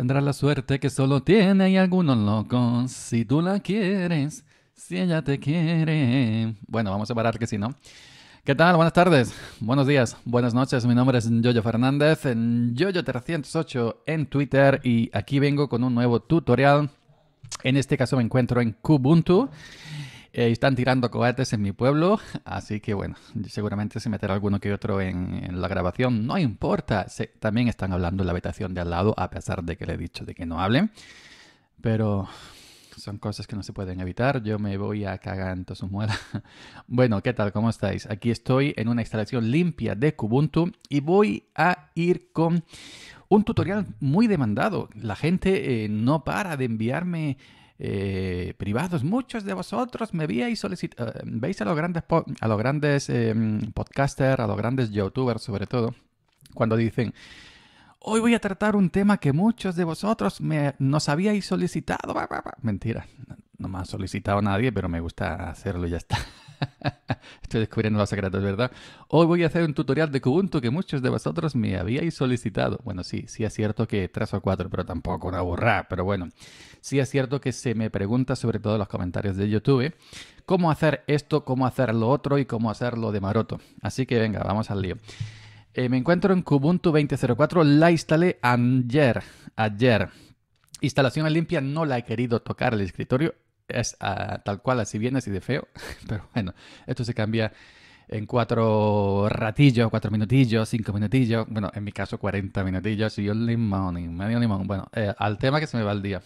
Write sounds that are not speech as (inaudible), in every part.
Tendrá la suerte que solo tiene y algunos locos. Si tú la quieres, si ella te quiere. Bueno, vamos a parar que si no. ¿Qué tal? Buenas tardes, buenos días, buenas noches. Mi nombre es Yoyo Fernández, en Yoyo308 en Twitter y aquí vengo con un nuevo tutorial. En este caso me encuentro en Kubuntu eh, están tirando cohetes en mi pueblo, así que bueno, seguramente se meterá alguno que otro en, la grabación. No importa, también están hablando en la habitación de al lado, a pesar de que le he dicho de que no hablen. Pero son cosas que no se pueden evitar. Yo me voy a cagar en su muela. (laughs) Bueno, ¿qué tal? ¿Cómo estáis? Aquí estoy en una instalación limpia de Kubuntu y voy a ir con un tutorial muy demandado. La gente eh, no para de enviarme eh, privados. Muchos de vosotros me veíais solicitado eh, veis a los grandes, a los grandes em, podcasters, a los grandes youtubers sobre todo, cuando dicen, hoy voy a tratar un tema que muchos de vosotros me, nos habíais solicitado. Mentira, no me ha solicitado nadie, pero me gusta hacerlo y ya está. (laughs) (laughs) Estoy descubriendo los secretos, ¿verdad? Hoy voy a hacer un tutorial de Kubuntu que muchos de vosotros me habíais solicitado. Bueno, sí, sí es cierto que tres o cuatro, pero tampoco una burra. Pero bueno, sí es cierto que se me pregunta, sobre todo en los comentarios de YouTube, cómo hacer esto, cómo hacer lo otro y cómo hacerlo de maroto. Así que venga, vamos al lío. Eh, me encuentro en Kubuntu 20.04, la instalé ayer, ayer. Instalación limpia no la he querido tocar el escritorio es ah, tal cual, así bien, así de feo. (laughs) Pero bueno, esto se cambia en cuatro ratillos, cuatro minutillos, cinco minutillos. Bueno, en mi caso, 40 minutillos y un limón y medio limón. Bueno, eh, al tema que se me va el día.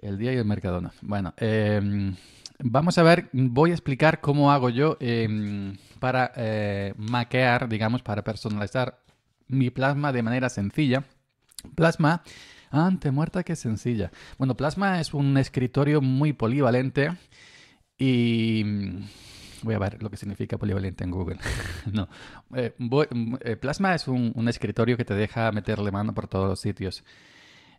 El día y el Mercadona. Bueno, em, vamos a ver, voy a explicar cómo hago yo em, para eh, maquear, digamos, para personalizar mi plasma de manera sencilla. Plasma ante muerta que sencilla. Bueno, Plasma es un escritorio muy polivalente y... Mm, voy a ver lo que significa polivalente en Google. (laughs) no. Eh, mm, eh, plasma es un, escritorio que te deja meterle mano por todos los sitios.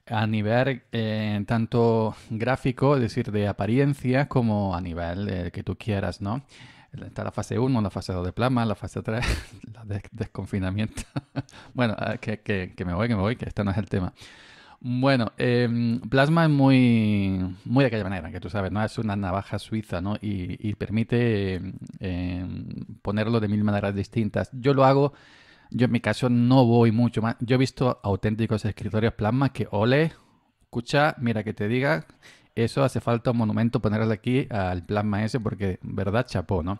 A nivel eh, tanto gráfico, es decir, de apariencia, como a nivel que tú quieras, ¿no? Está la fase 1, la fase 2 de plasma, la fase 3, (laughs) la de desconfinamiento. (laughs) bueno, ah, que, que me voy, que me voy, que este no es el tema. Bueno, em, plasma es muy, muy de aquella manera, que tú sabes, ¿no? Es una navaja suiza, ¿no? Y, permite em, ponerlo de mil maneras distintas. Yo lo hago, yo en mi caso no voy mucho más. Yo he visto auténticos escritorios plasma que, ole, escucha, mira que te diga, eso hace falta un monumento ponerle aquí al plasma ese porque, verdad, chapó, ¿no?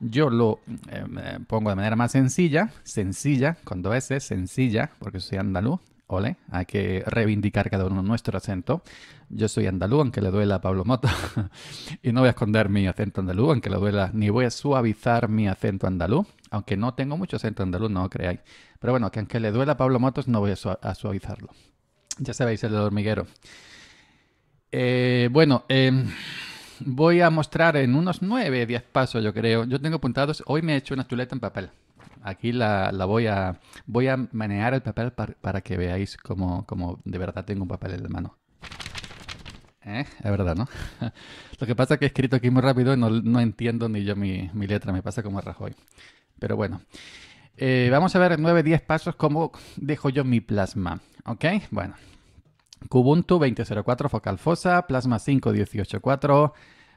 Yo lo em, eh, pongo de manera más sencilla, sencilla, cuando es sencilla, porque soy andaluz, hay que reivindicar cada uno nuestro acento. Yo soy andalú, aunque le duela a Pablo Motos. (laughs) y no voy a esconder mi acento andalú, aunque le duela, ni voy a suavizar mi acento andalú. aunque no tengo mucho acento andaluz, no creáis. Pero bueno, que aunque le duela a Pablo Motos, no voy a, suavizarlo. Ya sabéis, el hormiguero. Eh, bueno, em, voy a mostrar en unos 9, 10 pasos, yo creo. Yo tengo apuntados, hoy me he hecho una chuleta en papel. Aquí la, voy a voy manejar el papel para que veáis cómo, de verdad tengo un papel en la mano. ¿Eh? Es verdad, ¿no? (laughs) Lo que pasa es que he escrito aquí muy rápido y no, entiendo ni yo mi, letra, me pasa como a Rajoy. Pero bueno, eh, vamos a ver en 9-10 pasos cómo dejo yo mi plasma, ¿ok? Bueno, Kubuntu 20.04 Focal Fossa, Plasma 5.18.4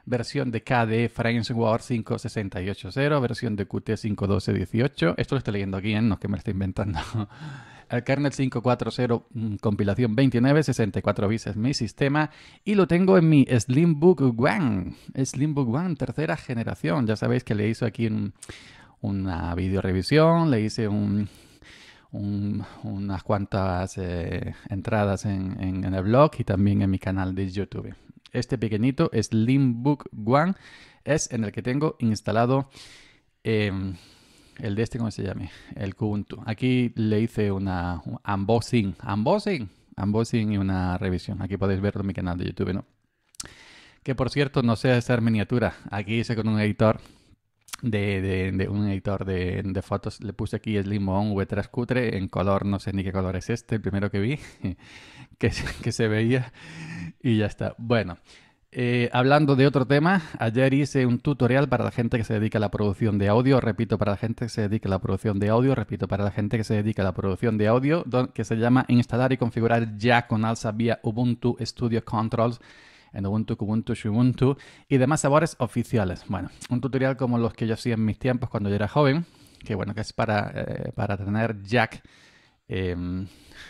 versión de KDE war 5.68.0, versión de Qt 5.12.18. Esto lo estoy leyendo aquí, ¿eh? no es que me lo esté inventando. (laughs) El kernel 5.4.0 mm, compilación 29, 64 bits mi sistema y lo tengo en mi Slimbook One. Slimbook One, tercera generación. Ya sabéis que le hice aquí una video revisión, le hice unas cuantas eh, entradas en el blog y también en mi canal de YouTube este pequeñito es Slimbook One es en el que tengo instalado em, el de este, ¿cómo se llame? El Kubuntu. Aquí le hice una un unboxing, unboxing, unboxing y una revisión. Aquí podéis verlo en mi canal de YouTube, ¿no? Que por cierto, no sé hacer miniatura. Aquí hice con un editor de, un editor de, fotos. Le puse aquí Slimon V3 Cutre en color, no sé ni qué color es este, el primero que vi, (laughs) que se veía. Y ya está. Bueno, eh, hablando de otro tema, ayer hice un tutorial para la gente que se dedica a la producción de audio, repito, para la gente que se dedica a la producción de audio, repito, para la gente que se dedica a la producción de audio, que se llama Instalar y configurar Jack con alza vía Ubuntu Studio Controls en Ubuntu, Ubuntu, Ubuntu y demás sabores oficiales. Bueno, un tutorial como los que yo hacía en mis tiempos cuando yo era joven, que bueno, que es para, eh, para tener jack Em,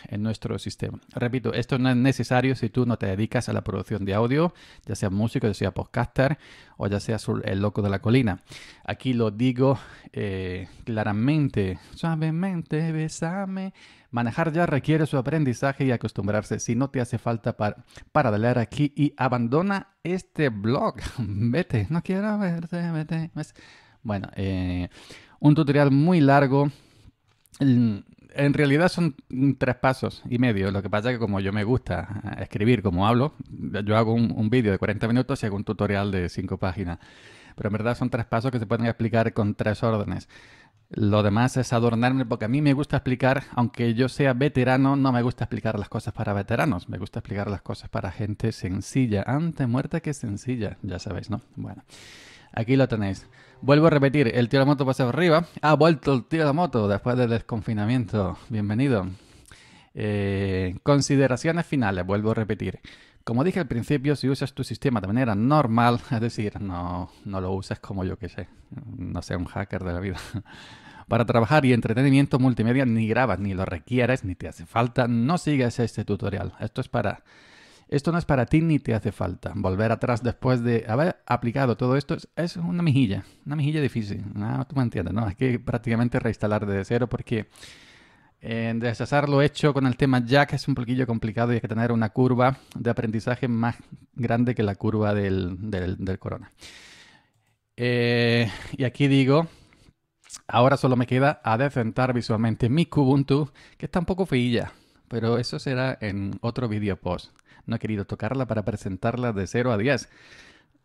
en nuestro sistema. Repito, esto no es necesario si tú no te dedicas a la producción de audio, ya sea músico, ya sea podcaster o ya sea el loco de la colina. Aquí lo digo eh, claramente, suavemente, besame. Manejar ya requiere su aprendizaje y acostumbrarse. Si no te hace falta para, para leer aquí y abandona este blog, (laughs) vete, no quiero verte, vete. Bueno, eh, un tutorial muy largo en realidad son tres pasos y medio. Lo que pasa es que como yo me gusta eh, escribir, como hablo, yo hago un, vídeo de 40 minutos y hago un tutorial de 5 páginas. Pero en verdad son tres pasos que se pueden explicar con tres órdenes. Lo demás es adornarme porque a mí me gusta explicar, aunque yo sea veterano, no me gusta explicar las cosas para veteranos, me gusta explicar las cosas para gente sencilla, antes muerta que sencilla, ya sabéis, ¿no? Bueno, aquí lo tenéis. Vuelvo a repetir, el tío de la moto pasó arriba. Ha vuelto el tío de la moto después del desconfinamiento. Bienvenido. Eh, consideraciones finales, vuelvo a repetir. Como dije al principio, si usas tu sistema de manera normal, (laughs) es decir, no, no lo uses como yo que sé, no sea un hacker de la vida. (laughs) Para trabajar y entretenimiento multimedia ni grabas, ni lo requieres, ni te hace falta, no sigas este tutorial. Esto es para esto no es para ti ni te hace falta. Volver atrás después de haber aplicado todo esto es, una mejilla, una mejilla difícil. No, ah, tú me entiendes, ¿no? Hay que prácticamente reinstalar desde cero porque eh, lo hecho con el tema Jack es un poquillo complicado y hay que tener una curva de aprendizaje más grande que la curva del, corona. Eh, y aquí digo Ahora solo me queda adecentar visualmente mi Kubuntu, que está un poco feilla, pero eso será en otro vídeo post no he querido tocarla para presentarla de 0 a 10.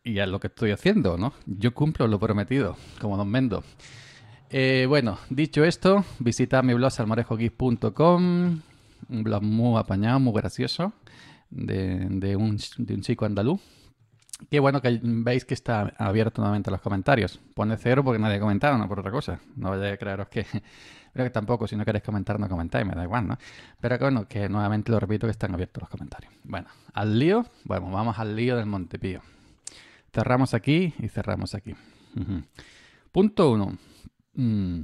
Y es lo que estoy haciendo, ¿no? Yo cumplo lo prometido, como Don Mendo. Eh, bueno, dicho esto, visita mi blog salmorejogeek.com, un blog muy apañado, muy gracioso, de, de, un, de un chico andaluz. Qué bueno que veis que está abierto nuevamente a los comentarios. Pone cero porque nadie ha comentado, no por otra cosa. No vaya a creeros que que tampoco, si no queréis comentar, no comentáis, me da igual, ¿no? Pero que bueno, que nuevamente lo repito que están abiertos los comentarios. Bueno, al lío, bueno, vamos al lío del Montepío. Cerramos aquí y cerramos aquí. Punto uno. Mm.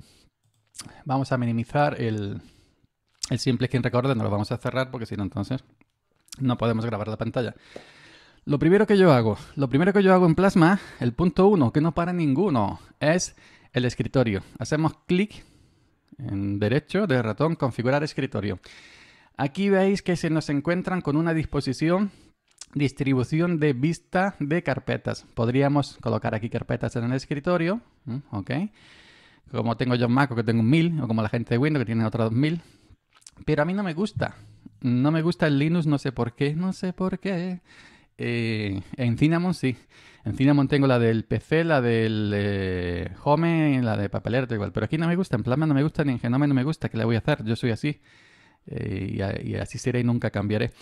Vamos a minimizar el, el simple quien recorde. no lo vamos a cerrar porque si no, entonces no podemos grabar la pantalla. Lo primero que yo hago, lo primero que yo hago en Plasma, el punto uno, que no para ninguno, es el escritorio. Hacemos clic en derecho de ratón, configurar escritorio. Aquí veis que se nos encuentran con una disposición distribución de vista de carpetas. Podríamos colocar aquí carpetas en el escritorio, ¿ok? Como tengo yo en Mac, que tengo un 1000, o como la gente de Windows, que tiene otros 2000. Pero a mí no me gusta. No me gusta el Linux, no sé por qué, no sé por qué. Eh, en Cinnamon sí. En Cinnamon tengo la del PC, la del eh, Home, la de papelera, igual. Pero aquí no me gusta, en Plasma no me gusta, ni en Genome no me gusta, que le voy a hacer, yo soy así. Eh, y, así seré y nunca cambiaré.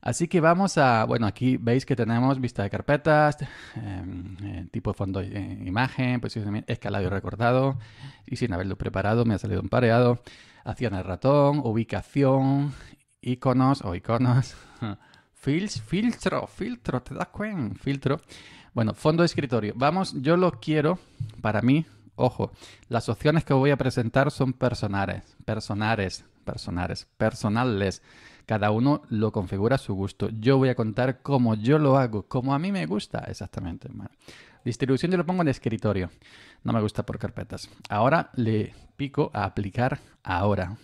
Así que vamos a, bueno, aquí veis que tenemos vista de carpetas, em, tipo de fondo imagen, posicionamiento, escalado y recortado, y sin haberlo preparado me ha salido un pareado, acción ratón, ubicación, iconos o iconos, (laughs) filtro, filtro, ¿te das cuenta? Filtro. Bueno, fondo de escritorio. Vamos, yo lo quiero para mí. Ojo, las opciones que voy a presentar son personales, personales, personales, personales. Cada uno lo configura a su gusto. Yo voy a contar cómo yo lo hago, cómo a mí me gusta exactamente. distribución yo lo pongo en escritorio. No me gusta por carpetas. Ahora le pico a aplicar ahora.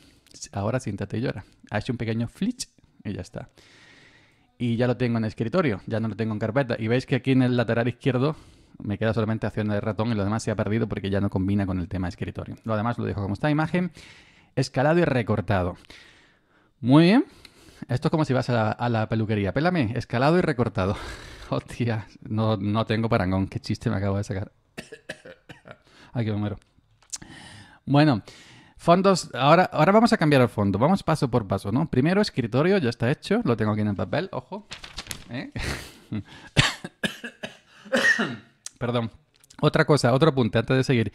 Ahora siéntate y llora. Ha hecho un pequeño flitch y ya está y ya lo tengo en escritorio, ya no lo tengo en carpeta. Y veis que aquí en el lateral izquierdo me queda solamente acción de ratón y lo demás se ha perdido porque ya no combina con el tema escritorio. Lo demás lo dejo como está, imagen, escalado y recortado. Muy bien. Esto es como si vas a la, peluquería. Pélame, escalado y recortado. (laughs) Hostia, no, no tengo parangón. Qué chiste me acabo de sacar. (coughs) Aquí me muero. Bueno, Fondos, ahora, ahora vamos a cambiar el fondo, vamos paso por paso, ¿no? Primero, escritorio, ya está hecho, lo tengo aquí en el papel, ojo. ¿Eh? (coughs) Perdón. Otra cosa, otro apunte antes de seguir.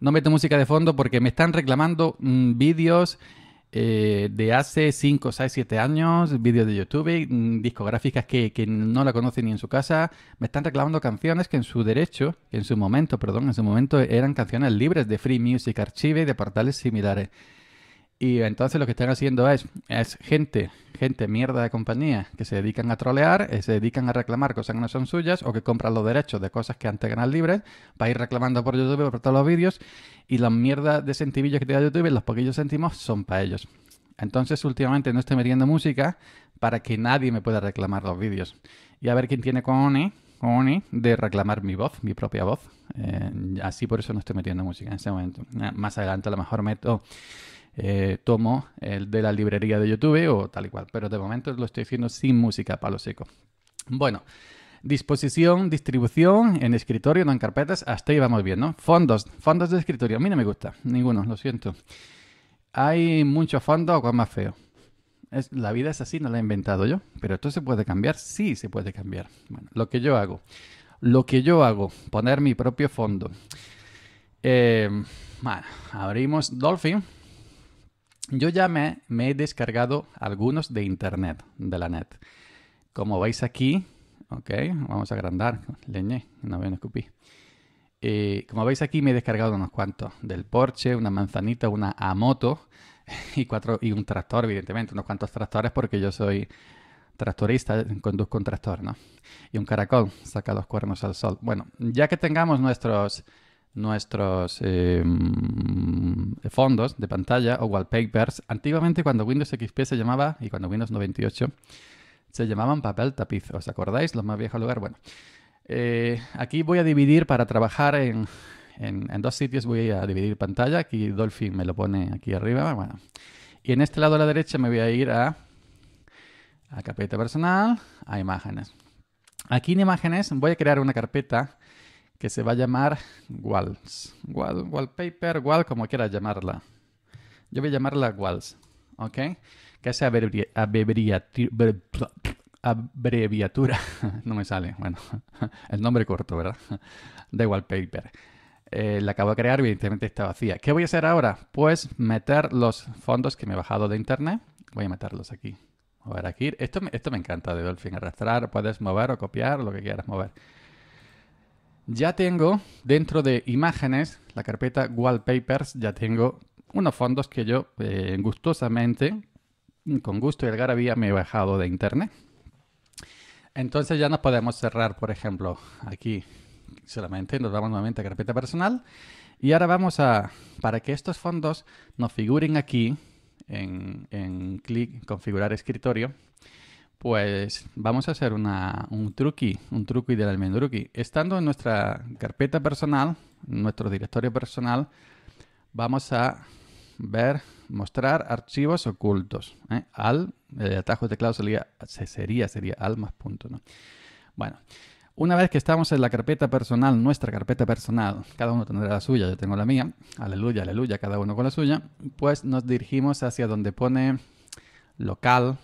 No meto música de fondo porque me están reclamando mm, vídeos eh, de hace 5, 6, 7 años, vídeos de YouTube, mm, discográficas que, que, no la conocen ni en su casa, me están reclamando canciones que en su derecho, en su momento, perdón, en su momento eran canciones libres de Free Music Archive y de portales similares. Y entonces lo que están haciendo es, es gente, gente mierda de compañía que se dedican a trolear, eh, se dedican a reclamar cosas que no son suyas o que compran los derechos de cosas que antes eran libres para ir reclamando por YouTube por todos los vídeos y las mierdas de centivillos que te da YouTube, los poquillos céntimos son para ellos. Entonces últimamente no estoy metiendo música para que nadie me pueda reclamar los vídeos. Y a ver quién tiene con de reclamar mi voz, mi propia voz. Eh, así por eso no estoy metiendo música en ese momento. Eh, más adelante a lo mejor meto eh, tomo el de la librería de YouTube o tal y cual. Pero de momento lo estoy haciendo sin música, palo seco. Bueno, disposición, distribución en escritorio, no en carpetas. Hasta ahí vamos bien, ¿no? Fondos, fondos de escritorio. A mí no me gusta, ninguno, lo siento. Hay muchos fondos, cual más feo. Es, la vida es así, no la he inventado yo. Pero esto se puede cambiar, sí se puede cambiar. Bueno, lo que yo hago, lo que yo hago, poner mi propio fondo. Eh, bueno, abrimos Dolphin yo ya me, he descargado algunos de internet, de la net. Como veis aquí, ok, vamos a agrandar, leñé, no me escupí. Eh, como veis aquí me he descargado unos cuantos, del Porsche, una manzanita, una moto (laughs) y, cuatro, y un tractor, evidentemente, unos cuantos tractores porque yo soy tractorista, conduzco un tractor, ¿no? Y un caracol, saca los cuernos al sol. Bueno, ya que tengamos nuestros nuestros em, fondos de pantalla o wallpapers. Antiguamente cuando Windows XP se llamaba, y cuando Windows 98, se llamaban papel tapiz. ¿Os acordáis? Los más viejos lugares. Bueno, eh, aquí voy a dividir para trabajar en, en, dos sitios. Voy a dividir pantalla. Aquí Dolphin me lo pone aquí arriba. Bueno. Y en este lado a la derecha me voy a ir a, a carpeta personal, a imágenes. Aquí en imágenes voy a crear una carpeta que se va a llamar Walls. Wall, wallpaper, Wall, como quieras llamarla. Yo voy a llamarla Walls, ¿ok? Que sea abreviatura, (laughs) no me sale, bueno, (laughs) el nombre corto, ¿verdad? (laughs) De Wallpaper. Eh, la acabo de crear, evidentemente está vacía. ¿Qué voy a hacer ahora? Pues meter los fondos que me he bajado de internet. Voy a meterlos aquí. a ver aquí. Esto, esto me encanta de Dolphin, arrastrar, puedes mover o copiar, lo que quieras mover. Ya tengo dentro de imágenes, la carpeta wallpapers, ya tengo unos fondos que yo eh, gustosamente, con gusto y algarabía, me he bajado de internet. Entonces ya nos podemos cerrar, por ejemplo, aquí solamente nos vamos nuevamente a carpeta personal y ahora vamos a, para que estos fondos nos figuren aquí en clic configurar escritorio, pues vamos a hacer un truqui, un truqui del almendruqui. Estando en nuestra carpeta personal, nuestro directorio personal, vamos a ver, mostrar archivos ocultos. ¿eh? Al, el atajo de teclado sería, sería, al más punto, Bueno, una vez que estamos en la carpeta personal, nuestra carpeta personal, cada uno tendrá la suya, yo tengo la mía, aleluya, aleluya, cada uno con la suya, pues nos dirigimos hacia donde pone local,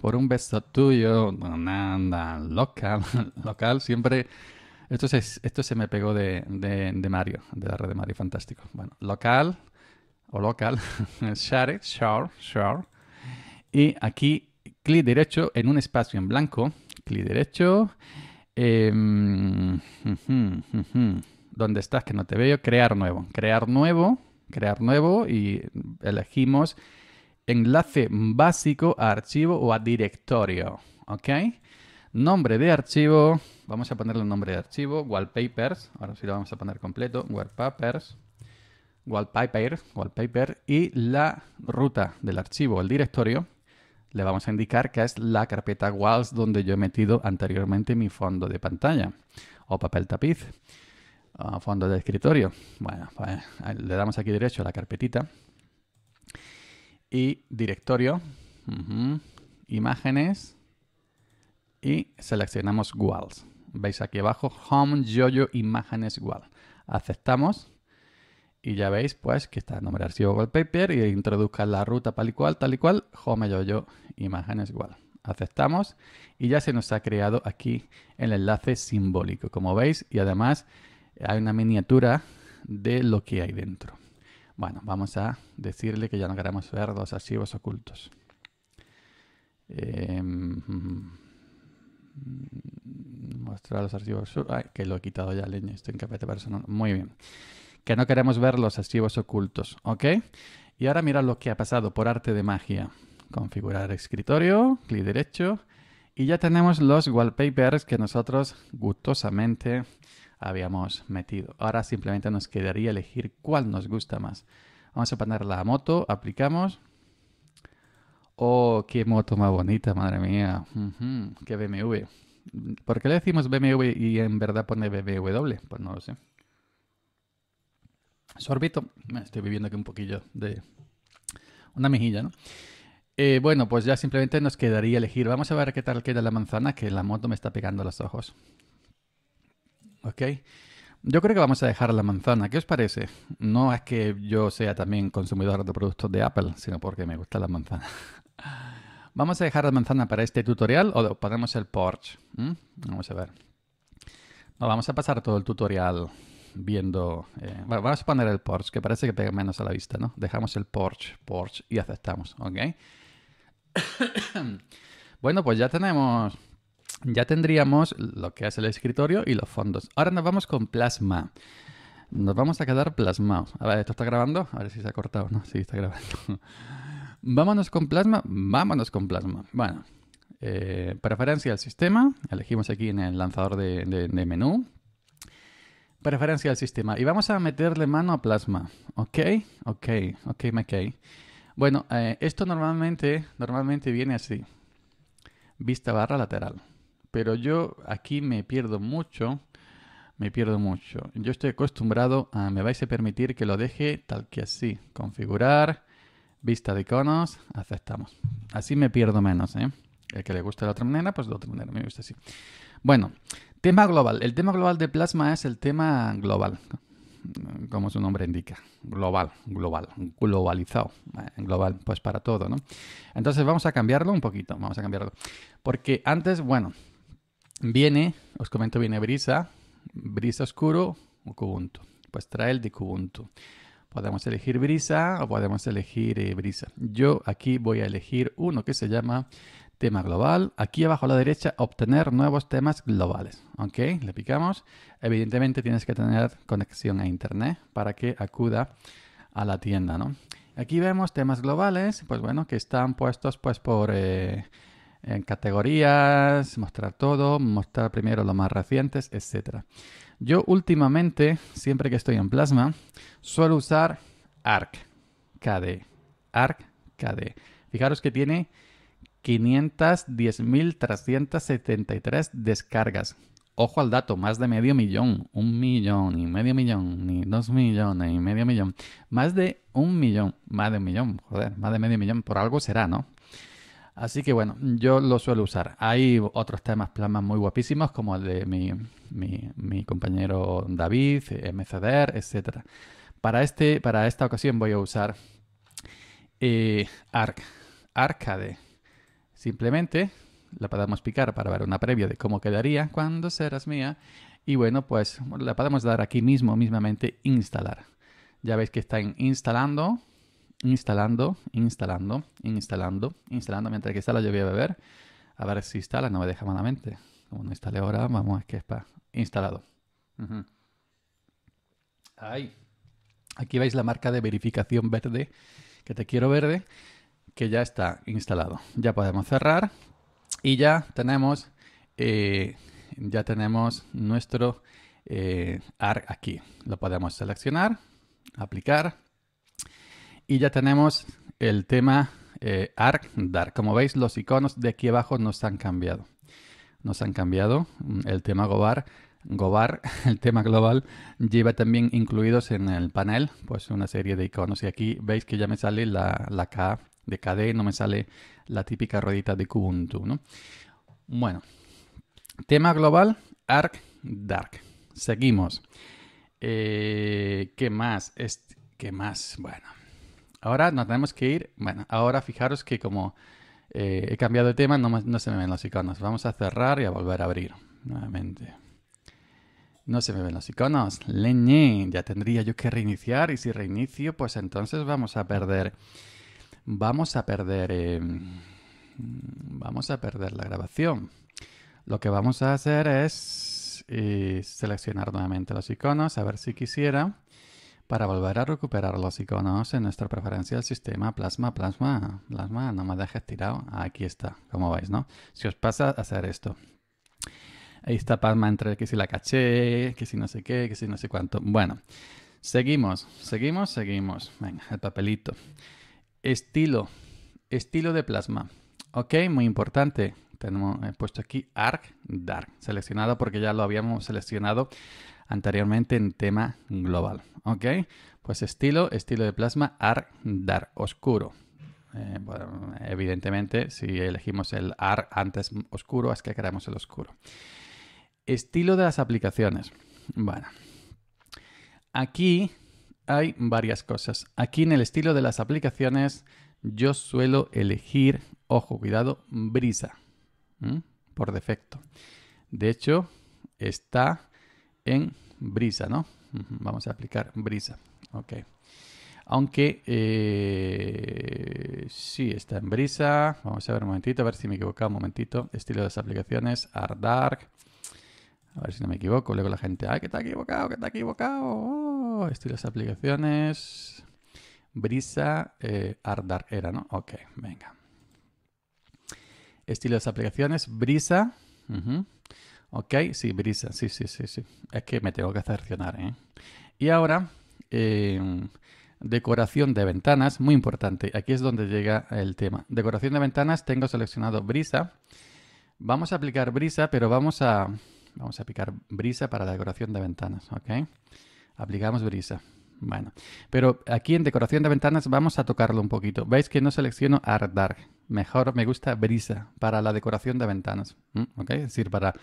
por un beso tuyo, nada, local, (laughs) local, siempre... Esto se, esto se me pegó de, de, Mario, de la red de Mario, fantástico. Bueno, local o local, (laughs) share, share, share. Y aquí, clic derecho en un espacio en blanco, clic derecho, ¿Dónde em, (laughs) donde estás que no te veo, crear nuevo, crear nuevo, crear nuevo y elegimos enlace básico a archivo o a directorio. ¿Ok? Nombre de archivo. Vamos a ponerle el nombre de archivo. Wallpapers. Ahora sí lo vamos a poner completo. Wallpapers. Wallpaper. Wallpaper. Y la ruta del archivo, el directorio. Le vamos a indicar que es la carpeta Walls donde yo he metido anteriormente mi fondo de pantalla o papel tapiz. O ah, fondo de escritorio. Bueno, pues, le damos aquí derecho a la carpetita y directorio, imágenes y seleccionamos Walls. Veis aquí abajo, Home yo Imágenes igual Aceptamos y ya veis pues que está el nombre de archivo wallpaper y introduzca la ruta tal y cual, tal y cual, Home yo Imágenes igual Aceptamos y ya se nos ha creado aquí el enlace simbólico, como veis, y además hay una miniatura de lo que hay dentro. Bueno, vamos a decirle que ya no queremos ver los archivos ocultos. Em, mm, mostrar los archivos... Ay, que lo he quitado ya, leña. Estoy en capete personal. Muy bien. Que no queremos ver los archivos ocultos, ¿ok? Y ahora mira lo que ha pasado por arte de magia. Configurar escritorio, clic derecho. Y ya tenemos los wallpapers que nosotros gustosamente habíamos metido. Ahora simplemente nos quedaría elegir cuál nos gusta más. Vamos a poner la moto, aplicamos. Oh, qué moto más bonita, madre mía. qué BMW. ¿Por qué le decimos BMW y en verdad pone BMW? Pues no lo sé. Sorbito. Me estoy viviendo aquí un poquillo de una mejilla, ¿no? Eh, bueno, pues ya simplemente nos quedaría elegir. Vamos a ver qué tal queda la manzana, que la moto me está pegando los ojos. ¿ok? Yo creo que vamos a dejar la manzana. ¿Qué os parece? No es que yo sea también consumidor de productos de Apple, sino porque me gusta la manzana. (laughs) vamos a dejar la manzana para este tutorial o ponemos el Porsche. Vamos a ver. vamos a pasar todo el tutorial viendo... Eh, vamos a poner el Porsche, que parece que pega menos a la vista, ¿no? Dejamos el Porsche, Porsche y aceptamos, ¿ok? (coughs) bueno, pues ya tenemos ya tendríamos lo que es el escritorio y los fondos. Ahora nos vamos con plasma. Nos vamos a quedar plasmados. A ver, ¿esto está grabando? A ver si se ha cortado, ¿no? Sí, está grabando. (laughs) Vámonos con plasma. Vámonos con plasma. Bueno, eh, preferencia al sistema. Elegimos aquí en el lanzador de, menú. Preferencia al sistema. Y vamos a meterle mano a plasma. Ok, ok, ok, ok. Bueno, eh, esto normalmente, normalmente viene así. Vista barra lateral. Pero yo aquí me pierdo mucho, me pierdo mucho. Yo estoy acostumbrado a, me vais a permitir que lo deje tal que así. Configurar, vista de iconos, aceptamos. Así me pierdo menos, ¿eh? El que le gusta la otra manera, pues de otra manera, me gusta así. Bueno, tema global. El tema global de Plasma es el tema global, como su nombre indica. Global, global, globalizado. Eh, global, pues para todo, ¿no? Entonces vamos a cambiarlo un poquito, vamos a cambiarlo. Porque antes, bueno, viene, os comento, viene Brisa, Brisa Oscuro o Kubuntu. Pues trae el de Kubuntu. Podemos elegir Brisa o podemos elegir eh, Brisa. Yo aquí voy a elegir uno que se llama tema global. Aquí abajo a la derecha, obtener nuevos temas globales. ¿Ok? Le picamos. Evidentemente tienes que tener conexión a Internet para que acuda a la tienda, ¿no? Aquí vemos temas globales, pues bueno, que están puestos pues por... Eh, en categorías, mostrar todo, mostrar primero los más recientes, etc. Yo últimamente, siempre que estoy en Plasma, suelo usar ARC KD. ARC KD. Fijaros que tiene 510.373 descargas. Ojo al dato, más de medio millón, un millón y medio millón, ni dos millones y medio millón, más de un millón, más de un millón, joder, más de medio millón, por algo será, ¿no? Así que bueno, yo lo suelo usar. Hay otros temas plasmas muy guapísimos, como el de mi, compañero David, MCDR, etc. Para, este, para esta ocasión voy a usar eh, Arc, Arcade. Simplemente la podemos picar para ver una previa de cómo quedaría cuando serás mía. Y bueno, pues la podemos dar aquí mismo, mismamente, instalar. Ya veis que está en instalando instalando, instalando, instalando, instalando mientras que instala yo voy a beber. A ver si instala, no me deja malamente. Como no instale ahora, vamos, a que es instalado. Ahí. Aquí veis la marca de verificación verde, que te quiero verde, que ya está instalado. Ya podemos cerrar y ya tenemos, eh, ya tenemos nuestro eh, ARC aquí. Lo podemos seleccionar, aplicar y ya tenemos el tema eh, arc dark. Como veis, los iconos de aquí abajo nos han cambiado. Nos han cambiado. Mm, el tema gobar, gobar, (laughs) el tema global, lleva también incluidos en el panel pues una serie de iconos. Y aquí veis que ya me sale la, la K de KD, no me sale la típica ruedita de Kubuntu. Bueno, tema global, arc dark. Seguimos. Eh, ¿Qué más? ¿Qué más? Bueno, Ahora nos tenemos que ir. Bueno, ahora fijaros que como eh, he cambiado de tema, no, se me ven los iconos. Vamos a cerrar y a volver a abrir nuevamente. No se me ven los iconos. Leñe, ya tendría yo que reiniciar y si reinicio, pues entonces vamos a perder. Vamos a perder. Em, vamos a perder la grabación. Lo que vamos a hacer es eh, seleccionar nuevamente los iconos, a ver si quisiera para volver a recuperar los iconos en nuestra preferencia del sistema plasma, plasma, plasma, no me dejes tirado. Aquí está, como veis, ¿no? Si os pasa, hacer esto. Ahí está Plasma entre que si la caché, que si no sé qué, que si no sé cuánto. Bueno, seguimos, seguimos, seguimos. Venga, el papelito. Estilo, estilo de plasma. Ok, muy importante. Tenemos, he puesto aquí Arc Dark, seleccionado porque ya lo habíamos seleccionado anteriormente en tema global. ¿Ok? Pues estilo, estilo de plasma, AR, DAR, oscuro. Eh, evidentemente, si elegimos el AR antes oscuro, es que queremos el oscuro. Estilo de las aplicaciones. Bueno, aquí hay varias cosas. Aquí en el estilo de las aplicaciones, yo suelo elegir, ojo, cuidado, brisa, por defecto. De hecho, está en brisa, ¿no? Vamos a aplicar brisa. Ok. Aunque eh, sí está en brisa. Vamos a ver un momentito, a ver si me equivoco un momentito. Estilo de las aplicaciones, Ardark. A ver si no me equivoco. Luego la gente, ¡ay, que está equivocado, que está equivocado! Oh, estilo de las aplicaciones, brisa, eh, Ardark era, ¿no? Ok, venga. Estilo de las aplicaciones, brisa. Ok, sí, brisa, sí, sí, sí, sí. Es que me tengo que cercionar, ¿eh? Y ahora, em, decoración de ventanas, muy importante. Aquí es donde llega el tema. Decoración de ventanas, tengo seleccionado brisa. Vamos a aplicar brisa, pero vamos a, vamos a aplicar brisa para la decoración de ventanas, ¿ok? Aplicamos brisa. Bueno, pero aquí en decoración de ventanas vamos a tocarlo un poquito. Veis que no selecciono Art Mejor me gusta brisa para la decoración de ventanas, ¿ok? Es decir, para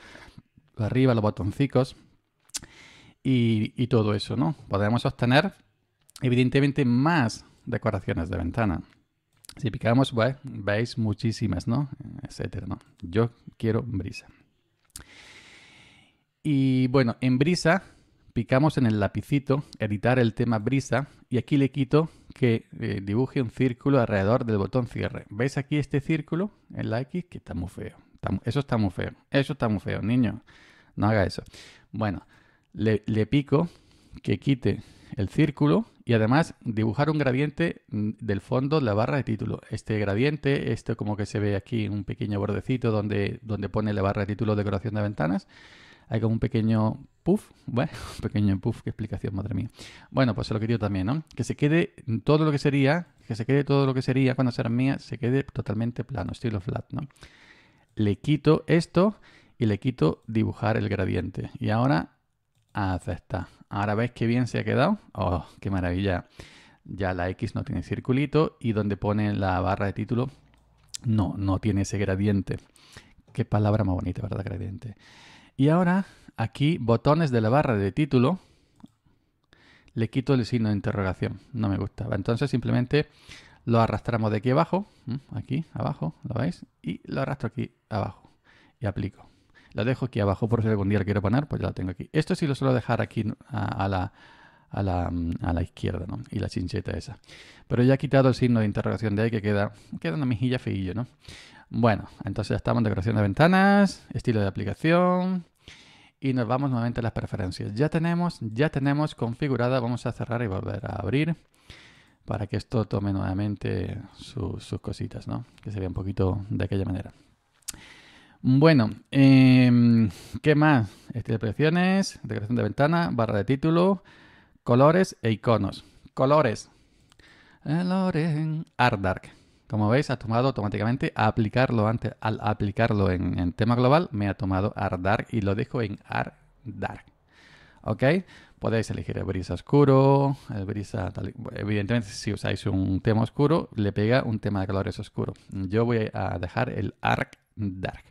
arriba, los botoncitos y, todo eso, ¿no? Podemos obtener, evidentemente, más decoraciones de ventana. Si picamos, pues, veis muchísimas, ¿no? Etcétera, ¿no? Yo quiero brisa. Y bueno, en brisa picamos en el lapicito, editar el tema brisa, y aquí le quito que eh, dibuje un círculo alrededor del botón cierre. ¿Veis aquí este círculo en la X? Que está muy feo. eso está muy feo. Eso está muy feo, niño no haga eso. Bueno, le, pico que quite el círculo y además dibujar un gradiente mm, del fondo de la barra de título. Este gradiente, esto como que se ve aquí un pequeño bordecito donde, donde pone la barra de título decoración de ventanas. Hay como un pequeño puff, bueno, (laughs) un pequeño puff, qué explicación, madre mía. Bueno, pues es lo digo también, ¿no? Que se quede todo lo que sería, que se quede todo lo que sería cuando sea mía, se quede totalmente plano, estilo flat, ¿no? Le quito esto y le quito dibujar el gradiente. Y ahora, acepta. Ahora veis qué bien se ha quedado. ¡Oh, qué maravilla! Ya la X no tiene circulito y donde pone la barra de título no, no tiene ese gradiente. Qué palabra más bonita, ¿verdad? Gradiente. Y ahora, aquí, botones de la barra de título, le quito el signo de interrogación. No me gustaba. Entonces simplemente lo arrastramos de aquí abajo, aquí abajo, ¿lo veis? Y lo arrastro aquí abajo y aplico. La dejo aquí abajo por si algún día la quiero poner, pues ya la tengo aquí. Esto sí lo suelo dejar aquí a, la... Mm, a la, izquierda, ¿no? Y la chincheta esa. Pero ya he quitado el signo de interrogación de ahí que queda, queda una mejilla feillo, ¿no? Bueno, entonces ya estamos en decoración de ventanas, estilo de aplicación y nos vamos nuevamente a las preferencias. Ya tenemos, ya tenemos configurada, vamos a cerrar y volver a abrir para que esto tome nuevamente sus cositas, ¿no? Que se vea un poquito de aquella manera. Bueno, em, ¿qué más? de decoración de ventana, barra de título, colores e iconos. Colores. Dark. Como veis, ha tomado automáticamente aplicarlo antes. Al aplicarlo en, tema global, me ha tomado Dark y lo dejo en Dark. ¿Ok? Podéis elegir el brisa oscuro, el brisa tal. Evidentemente, si usáis un tema oscuro, le pega un tema de colores oscuro. Yo voy a dejar el arc Dark.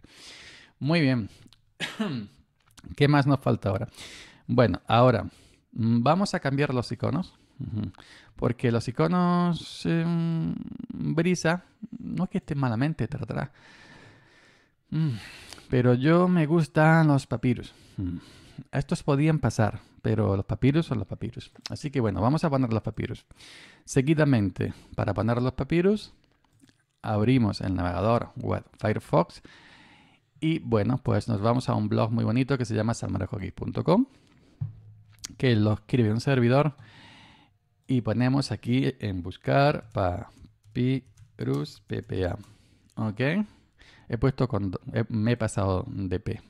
Muy bien. (clears throat) ¿Qué más nos falta ahora? Bueno, ahora mm, vamos a cambiar los iconos. Porque los iconos em, brisa, no es que esté malamente, mm, Pero yo me gustan los papiros Estos podían pasar, pero los papiros son los papiros Así que bueno, vamos a poner los papiros Seguidamente, para poner los papiros abrimos el navegador web Firefox y bueno, pues nos vamos a un blog muy bonito que se llama salmarojogeek.com que lo escribe un servidor y ponemos aquí en buscar papyrus ppa. ¿Ok? He puesto con... Me he pasado de p.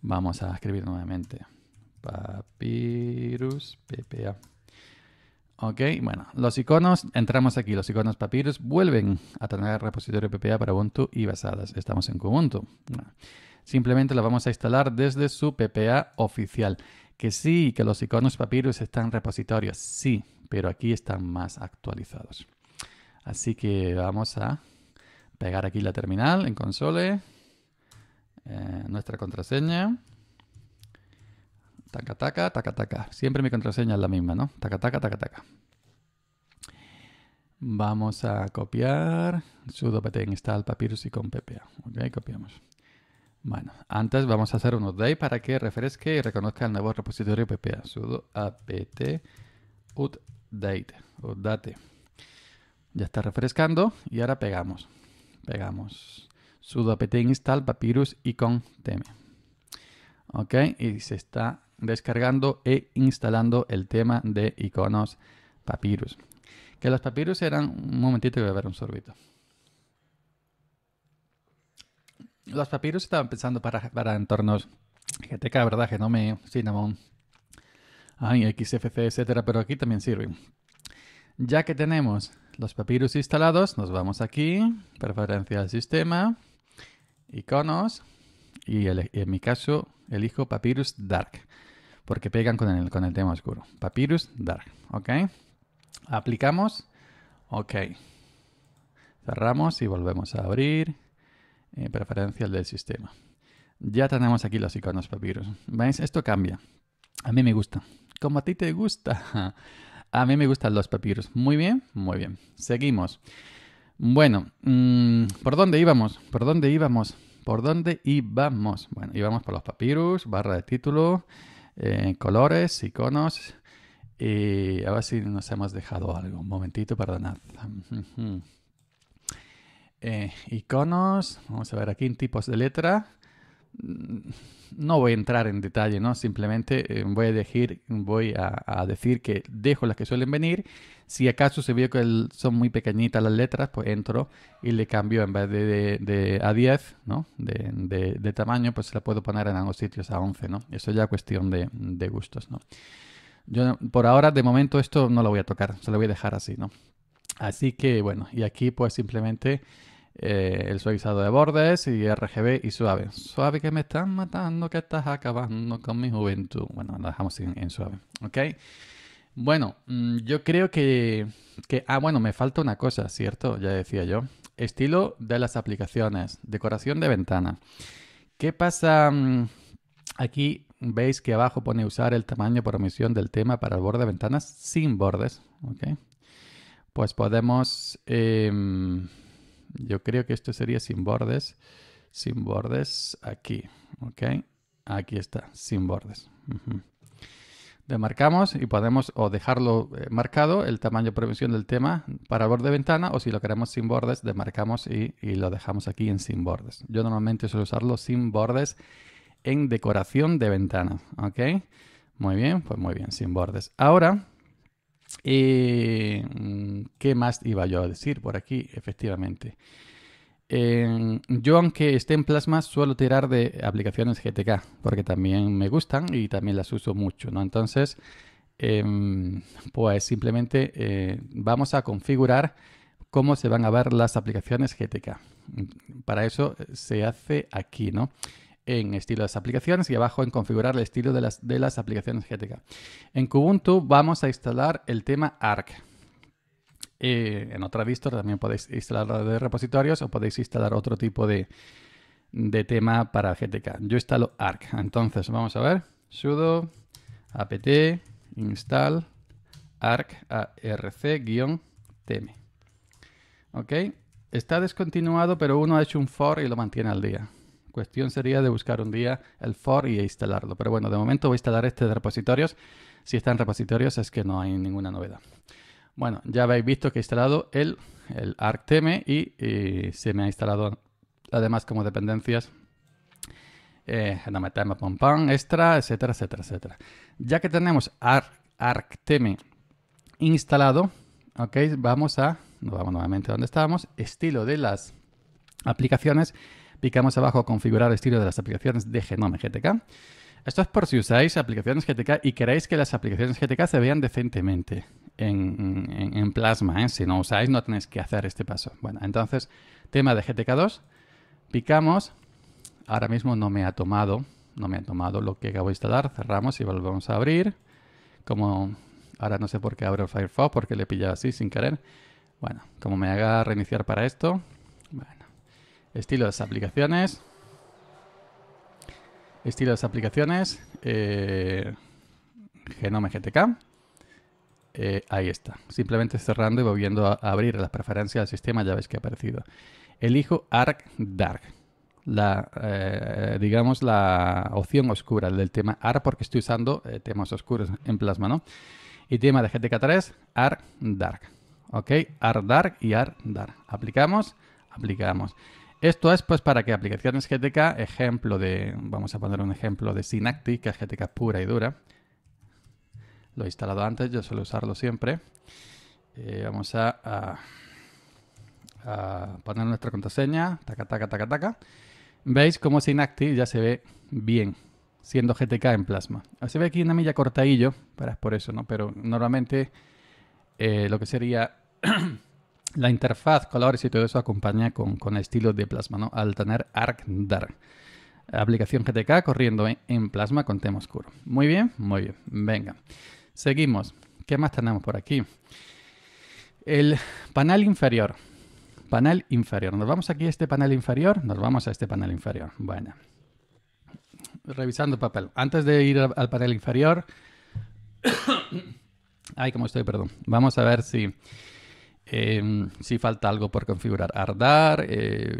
Vamos a escribir nuevamente. Papyrus ppa. Ok, bueno, los iconos, entramos aquí, los iconos Papyrus vuelven a tener repositorio PPA para Ubuntu y basadas. Estamos en Ubuntu. simplemente lo vamos a instalar desde su PPA oficial. Que sí, que los iconos Papyrus están en repositorios, sí, pero aquí están más actualizados. Así que vamos a pegar aquí la terminal en console, eh, nuestra contraseña. Taca, taca, taca, taca. Siempre mi contraseña es la misma, ¿no? Taca, taca, taca, taca. Vamos a copiar sudo apt install papyrus y con ppa. Ok, copiamos. Bueno, antes vamos a hacer un update para que refresque y reconozca el nuevo repositorio ppa. sudo apt update. Update. Ya está refrescando y ahora pegamos. Pegamos sudo apt install papyrus icon tm. Ok, y se está descargando e instalando el tema de iconos Papyrus. Que los Papyrus eran... Un momentito, voy a ver un sorbito. Los Papyrus estaban pensando para, para entornos GTK, ¿verdad? Genome, Cinnamon, ay, XFC, etcétera, pero aquí también sirven. Ya que tenemos los Papyrus instalados, nos vamos aquí, preferencia del sistema, iconos, y, en mi caso elijo Papyrus Dark porque pegan con el, con el tema oscuro. Papyrus Dark, ¿ok? Aplicamos, ok. Cerramos y volvemos a abrir. Eh, preferencias del sistema. Ya tenemos aquí los iconos Papyrus. ¿Veis? Esto cambia. A mí me gusta. Como a ti te gusta. (laughs) A mí me gustan los Papyrus. Muy bien, muy bien. Seguimos. Bueno, mm, ¿por dónde íbamos? ¿Por dónde íbamos? ¿Por dónde íbamos? Bueno, íbamos por los Papyrus, barra de título colores, iconos. Y a ver si nos hemos dejado algo. Un momentito, perdonad. (laughs) Eh, iconos, vamos a ver aquí en tipos de letra. Mm, no voy a entrar en detalle, ¿no? Simplemente eh, voy a decir, voy a, decir que dejo las que suelen venir. Si acaso se vio que son muy pequeñitas las letras, pues entro y le cambio en vez de, a 10, ¿no? De, tamaño, pues se la puedo poner en ambos sitios a 11, ¿no? Eso ya es cuestión de, gustos, ¿no? Yo por ahora, de momento, esto no lo voy a tocar, se lo voy a dejar así, ¿no? Así que bueno, y aquí pues simplemente eh, el suavizado de bordes y RGB y suave. Suave que me están matando, que estás acabando con mi juventud. Bueno, la dejamos en, suave, ¿ok? Bueno, mm, yo creo que, que... Ah, bueno, me falta una cosa, ¿cierto? Ya decía yo. Estilo de las aplicaciones, decoración de ventana. ¿Qué pasa? Mm, aquí veis que abajo pone usar el tamaño por omisión del tema para el borde de ventanas sin bordes, ¿ok? Pues podemos... Em, yo creo que esto sería sin bordes. Sin bordes aquí. ¿Ok? Aquí está, sin bordes. Demarcamos y podemos o dejarlo eh, marcado, el tamaño prevención del tema para el borde ventana, o si lo queremos sin bordes, demarcamos y, y lo dejamos aquí en sin bordes. Yo normalmente suelo usarlo sin bordes en decoración de ventana. ¿Ok? Muy bien, pues muy bien, sin bordes. Ahora eh, ¿Qué más iba yo a decir por aquí? Efectivamente. Eh, yo, aunque esté en plasma, suelo tirar de aplicaciones GTK, porque también me gustan y también las uso mucho, ¿no? Entonces, em, pues simplemente eh, vamos a configurar cómo se van a ver las aplicaciones GTK. Para eso se hace aquí, ¿no? en estilo de las aplicaciones y abajo en configurar el estilo de las, de aplicaciones GTK. En Kubuntu vamos a instalar el tema ARC. Eh, en otra vista también podéis instalar de repositorios o podéis instalar otro tipo de, tema para GTK. Yo instalo ARC. Entonces vamos a ver. sudo apt install arc arc-tm. Ok, está descontinuado, pero uno ha hecho un for y lo mantiene al día. Cuestión sería de buscar un día el for y instalarlo. Pero bueno, de momento voy a instalar este de repositorios. Si está en repositorios es que no hay ninguna novedad. Bueno, ya habéis visto que he instalado el, el ArcTM y, se me ha instalado además como dependencias eh, metemos pam extra, etcétera, etcétera, etcétera. Ya que tenemos Arc, instalado, ok, vamos a, vamos nuevamente donde estábamos, estilo de las aplicaciones picamos abajo configurar el estilo de las aplicaciones de Genome GTK. Esto es por si usáis aplicaciones GTK y queréis que las aplicaciones GTK se vean decentemente en, Plasma. ¿eh? Si no usáis, no tenéis que hacer este paso. Bueno, entonces, tema de GTK2. Picamos. Ahora mismo no me ha tomado, no me ha tomado lo que acabo de instalar. Cerramos y volvemos a abrir. Como ahora no sé por qué abro el Firefox, porque le he pillado así sin querer. Bueno, como me haga reiniciar para esto, Estilos, aplicaciones. Estilos, aplicaciones. Eh, Genome GTK. Eh, ahí está. Simplemente cerrando y volviendo a abrir las preferencias del sistema, ya veis que ha aparecido. Elijo Arc Dark. La, eh, digamos, la opción oscura del tema AR, porque estoy usando temas oscuros en plasma, ¿no? Y tema de GTK3, Arc Dark. ¿Ok? Arc Dark y Arc Dark. Aplicamos, aplicamos. Esto es pues para que aplicaciones GTK, ejemplo de, vamos a poner un ejemplo de Synactic, que es GTK pura y dura. Lo he instalado antes, yo suelo usarlo siempre. Eh, vamos a, poner nuestra contraseña, taca, taca, taca, taca. Veis cómo Synactic ya se ve bien, siendo GTK en plasma. Se ve aquí una milla cortadillo, pero es por eso, ¿no? Pero normalmente eh, lo que sería la interfaz, colores y todo eso acompaña con, estilo de Plasma, ¿no? Al tener ArcDar. Aplicación GTK corriendo en, en Plasma con tema oscuro. Muy bien, muy bien. Venga. Seguimos. ¿Qué más tenemos por aquí? El panel inferior. Panel inferior. Nos vamos aquí a este panel inferior. Nos vamos a este panel inferior. Bueno. Revisando el papel. Antes de ir al panel inferior. (coughs) Ay, como estoy, perdón. Vamos a ver si Em, si falta algo por configurar, Ardar, eh,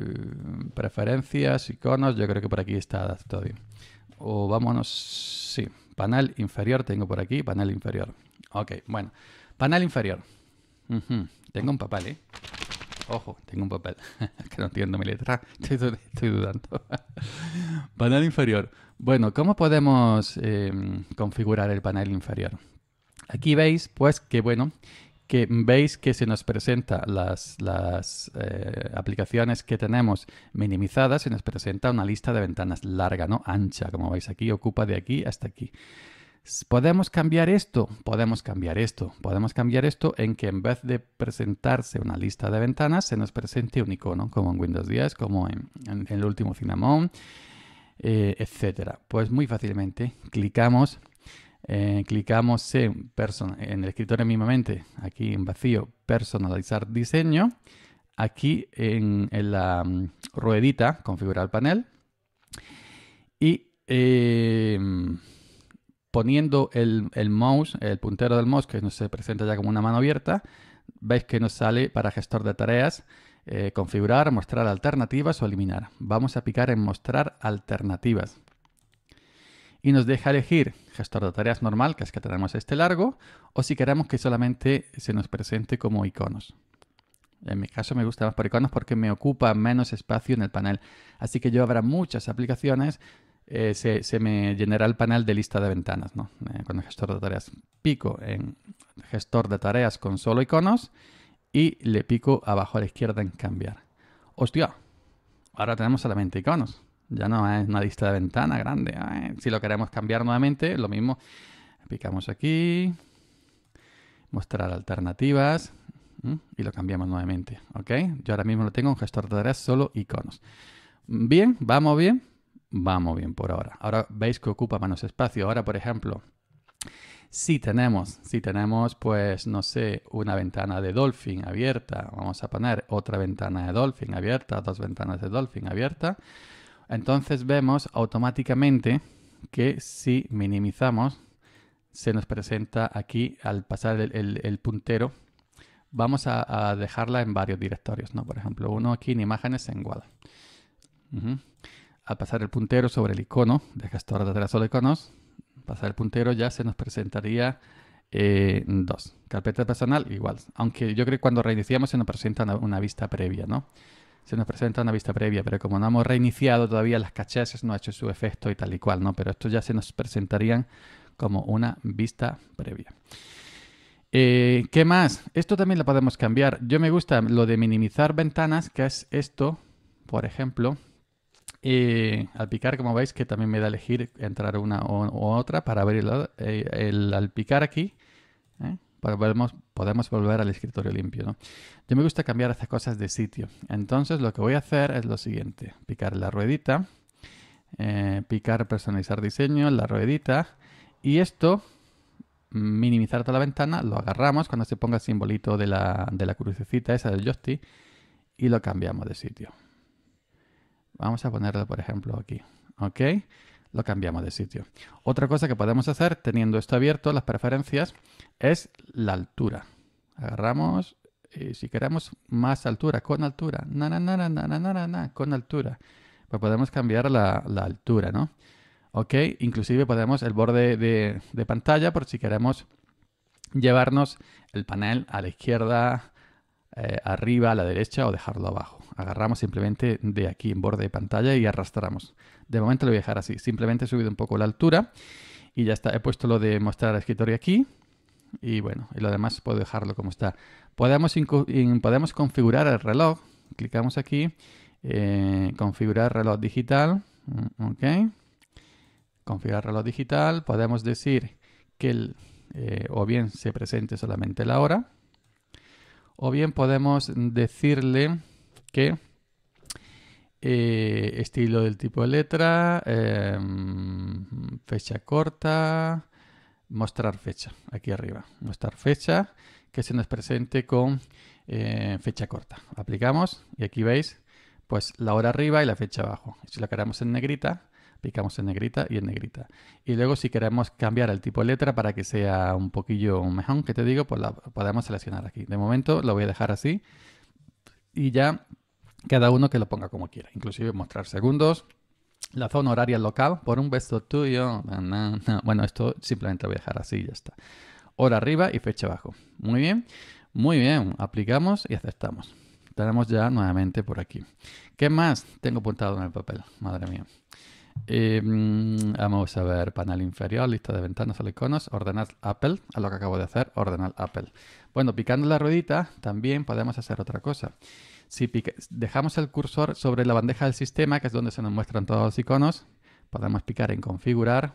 preferencias, iconos, yo creo que por aquí está todo bien. O vámonos, sí, panel inferior tengo por aquí, panel inferior. Ok, bueno, panel inferior. Tengo un papel, ¿eh? Ojo, tengo un papel, (laughs) que no entiendo mi letra, (laughs) estoy, dudando. (laughs) panel inferior. Bueno, ¿cómo podemos em, configurar el panel inferior? Aquí veis, pues, que bueno, que veis que se nos presenta las, eh, aplicaciones que tenemos minimizadas, se nos presenta una lista de ventanas larga, ¿no? Ancha, como veis aquí, ocupa de aquí hasta aquí. ¿Podemos cambiar esto? Podemos cambiar esto. Podemos cambiar esto en que en vez de presentarse una lista de ventanas, se nos presente un icono, como en Windows 10, como en, el último Cinnamon, eh, etc. Pues muy fácilmente clicamos eh, clicamos en, en el escritorio mismamente, aquí en vacío, personalizar diseño. Aquí en, la mm, ruedita, configurar panel. Y eh, poniendo el, mouse, el puntero del mouse, que nos se presenta ya como una mano abierta, veis que nos sale para gestor de tareas, eh, configurar, mostrar alternativas o eliminar. Vamos a picar en mostrar alternativas y nos deja elegir gestor de tareas normal, que es que tenemos este largo, o si queremos que solamente se nos presente como iconos. En mi caso me gusta más por iconos porque me ocupa menos espacio en el panel. Así que yo habrá muchas aplicaciones, eh, se, me llenará el panel de lista de ventanas, ¿no? Eh, con el gestor de tareas pico en gestor de tareas con solo iconos y le pico abajo a la izquierda en cambiar. ¡Hostia! Ahora tenemos solamente iconos. Ya no es una lista de ventana grande. Eh, si lo queremos cambiar nuevamente, lo mismo. Picamos aquí, mostrar alternativas y lo cambiamos nuevamente. ¿Ok? Yo ahora mismo lo tengo en gestor de tareas, solo iconos. Bien, vamos bien. Vamos bien por ahora. Ahora veis que ocupa menos espacio. Ahora, por ejemplo, si tenemos, si tenemos, pues, no sé, una ventana de Dolphin abierta, vamos a poner otra ventana de Dolphin abierta, dos ventanas de Dolphin abierta. Entonces vemos automáticamente que si minimizamos, se nos presenta aquí al pasar el, puntero, vamos a, dejarla en varios directorios, ¿no? Por ejemplo, uno aquí en imágenes en WAD. Al pasar el puntero sobre el icono de gestor de o de iconos, pasar el puntero ya se nos presentaría eh, dos. Carpeta personal igual, aunque yo creo que cuando reiniciamos se nos presenta una vista previa, ¿no? se nos presenta una vista previa, pero como no hemos reiniciado todavía las caches, no ha hecho su efecto y tal y cual, ¿no? Pero esto ya se nos presentarían como una vista previa. Eh, ¿Qué más? Esto también lo podemos cambiar. Yo me gusta lo de minimizar ventanas, que es esto, por ejemplo. Eh, al picar, como veis, que también me da elegir entrar una u otra para abrirlo. Eh, el, al picar aquí, podemos, podemos volver al escritorio limpio. ¿no? Yo me gusta cambiar estas cosas de sitio. Entonces lo que voy a hacer es lo siguiente. Picar la ruedita. Eh, picar personalizar diseño, la ruedita. Y esto, minimizar toda la ventana, lo agarramos cuando se ponga el simbolito de la, crucecita esa del joystick y lo cambiamos de sitio. Vamos a ponerlo, por ejemplo, aquí. ¿Ok? lo cambiamos de sitio. Otra cosa que podemos hacer teniendo esto abierto, las preferencias, es la altura. Agarramos, y si queremos más altura, con altura, na, na, na, na con altura, pues podemos cambiar la, altura, ¿no? Ok, inclusive podemos el borde de, pantalla por si queremos llevarnos el panel a la izquierda, eh, arriba, a la derecha o dejarlo abajo agarramos simplemente de aquí en borde de pantalla y arrastramos. De momento lo voy a dejar así, simplemente he subido un poco la altura y ya está, he puesto lo de mostrar al escritorio aquí y bueno, y lo demás puedo dejarlo como está. Podemos, podemos configurar el reloj, clicamos aquí, eh, configurar reloj digital, mm, ok, configurar reloj digital, podemos decir que eh, o bien se presente solamente la hora, o bien podemos decirle que eh, estilo del tipo de letra, em, fecha corta, mostrar fecha, aquí arriba, mostrar fecha, que se nos presente con eh, fecha corta. Aplicamos y aquí veis pues la hora arriba y la fecha abajo. Si la queremos en negrita, aplicamos en negrita y en negrita. Y luego si queremos cambiar el tipo de letra para que sea un poquillo mejor, que te digo, pues la podemos seleccionar aquí. De momento lo voy a dejar así y ya cada uno que lo ponga como quiera, inclusive mostrar segundos, la zona horaria local, por un beso tuyo. Bueno, esto simplemente voy a dejar así y ya está. Hora arriba y fecha abajo. Muy bien, muy bien. Aplicamos y aceptamos. Tenemos ya nuevamente por aquí. ¿Qué más tengo apuntado en el papel? Madre mía. Em, vamos a ver, panel inferior, lista de ventanas o iconos, ordenar Apple, a lo que acabo de hacer, ordenar Apple. Bueno, picando la ruedita también podemos hacer otra cosa. Si dejamos el cursor sobre la bandeja del sistema, que es donde se nos muestran todos los iconos, podemos picar en configurar.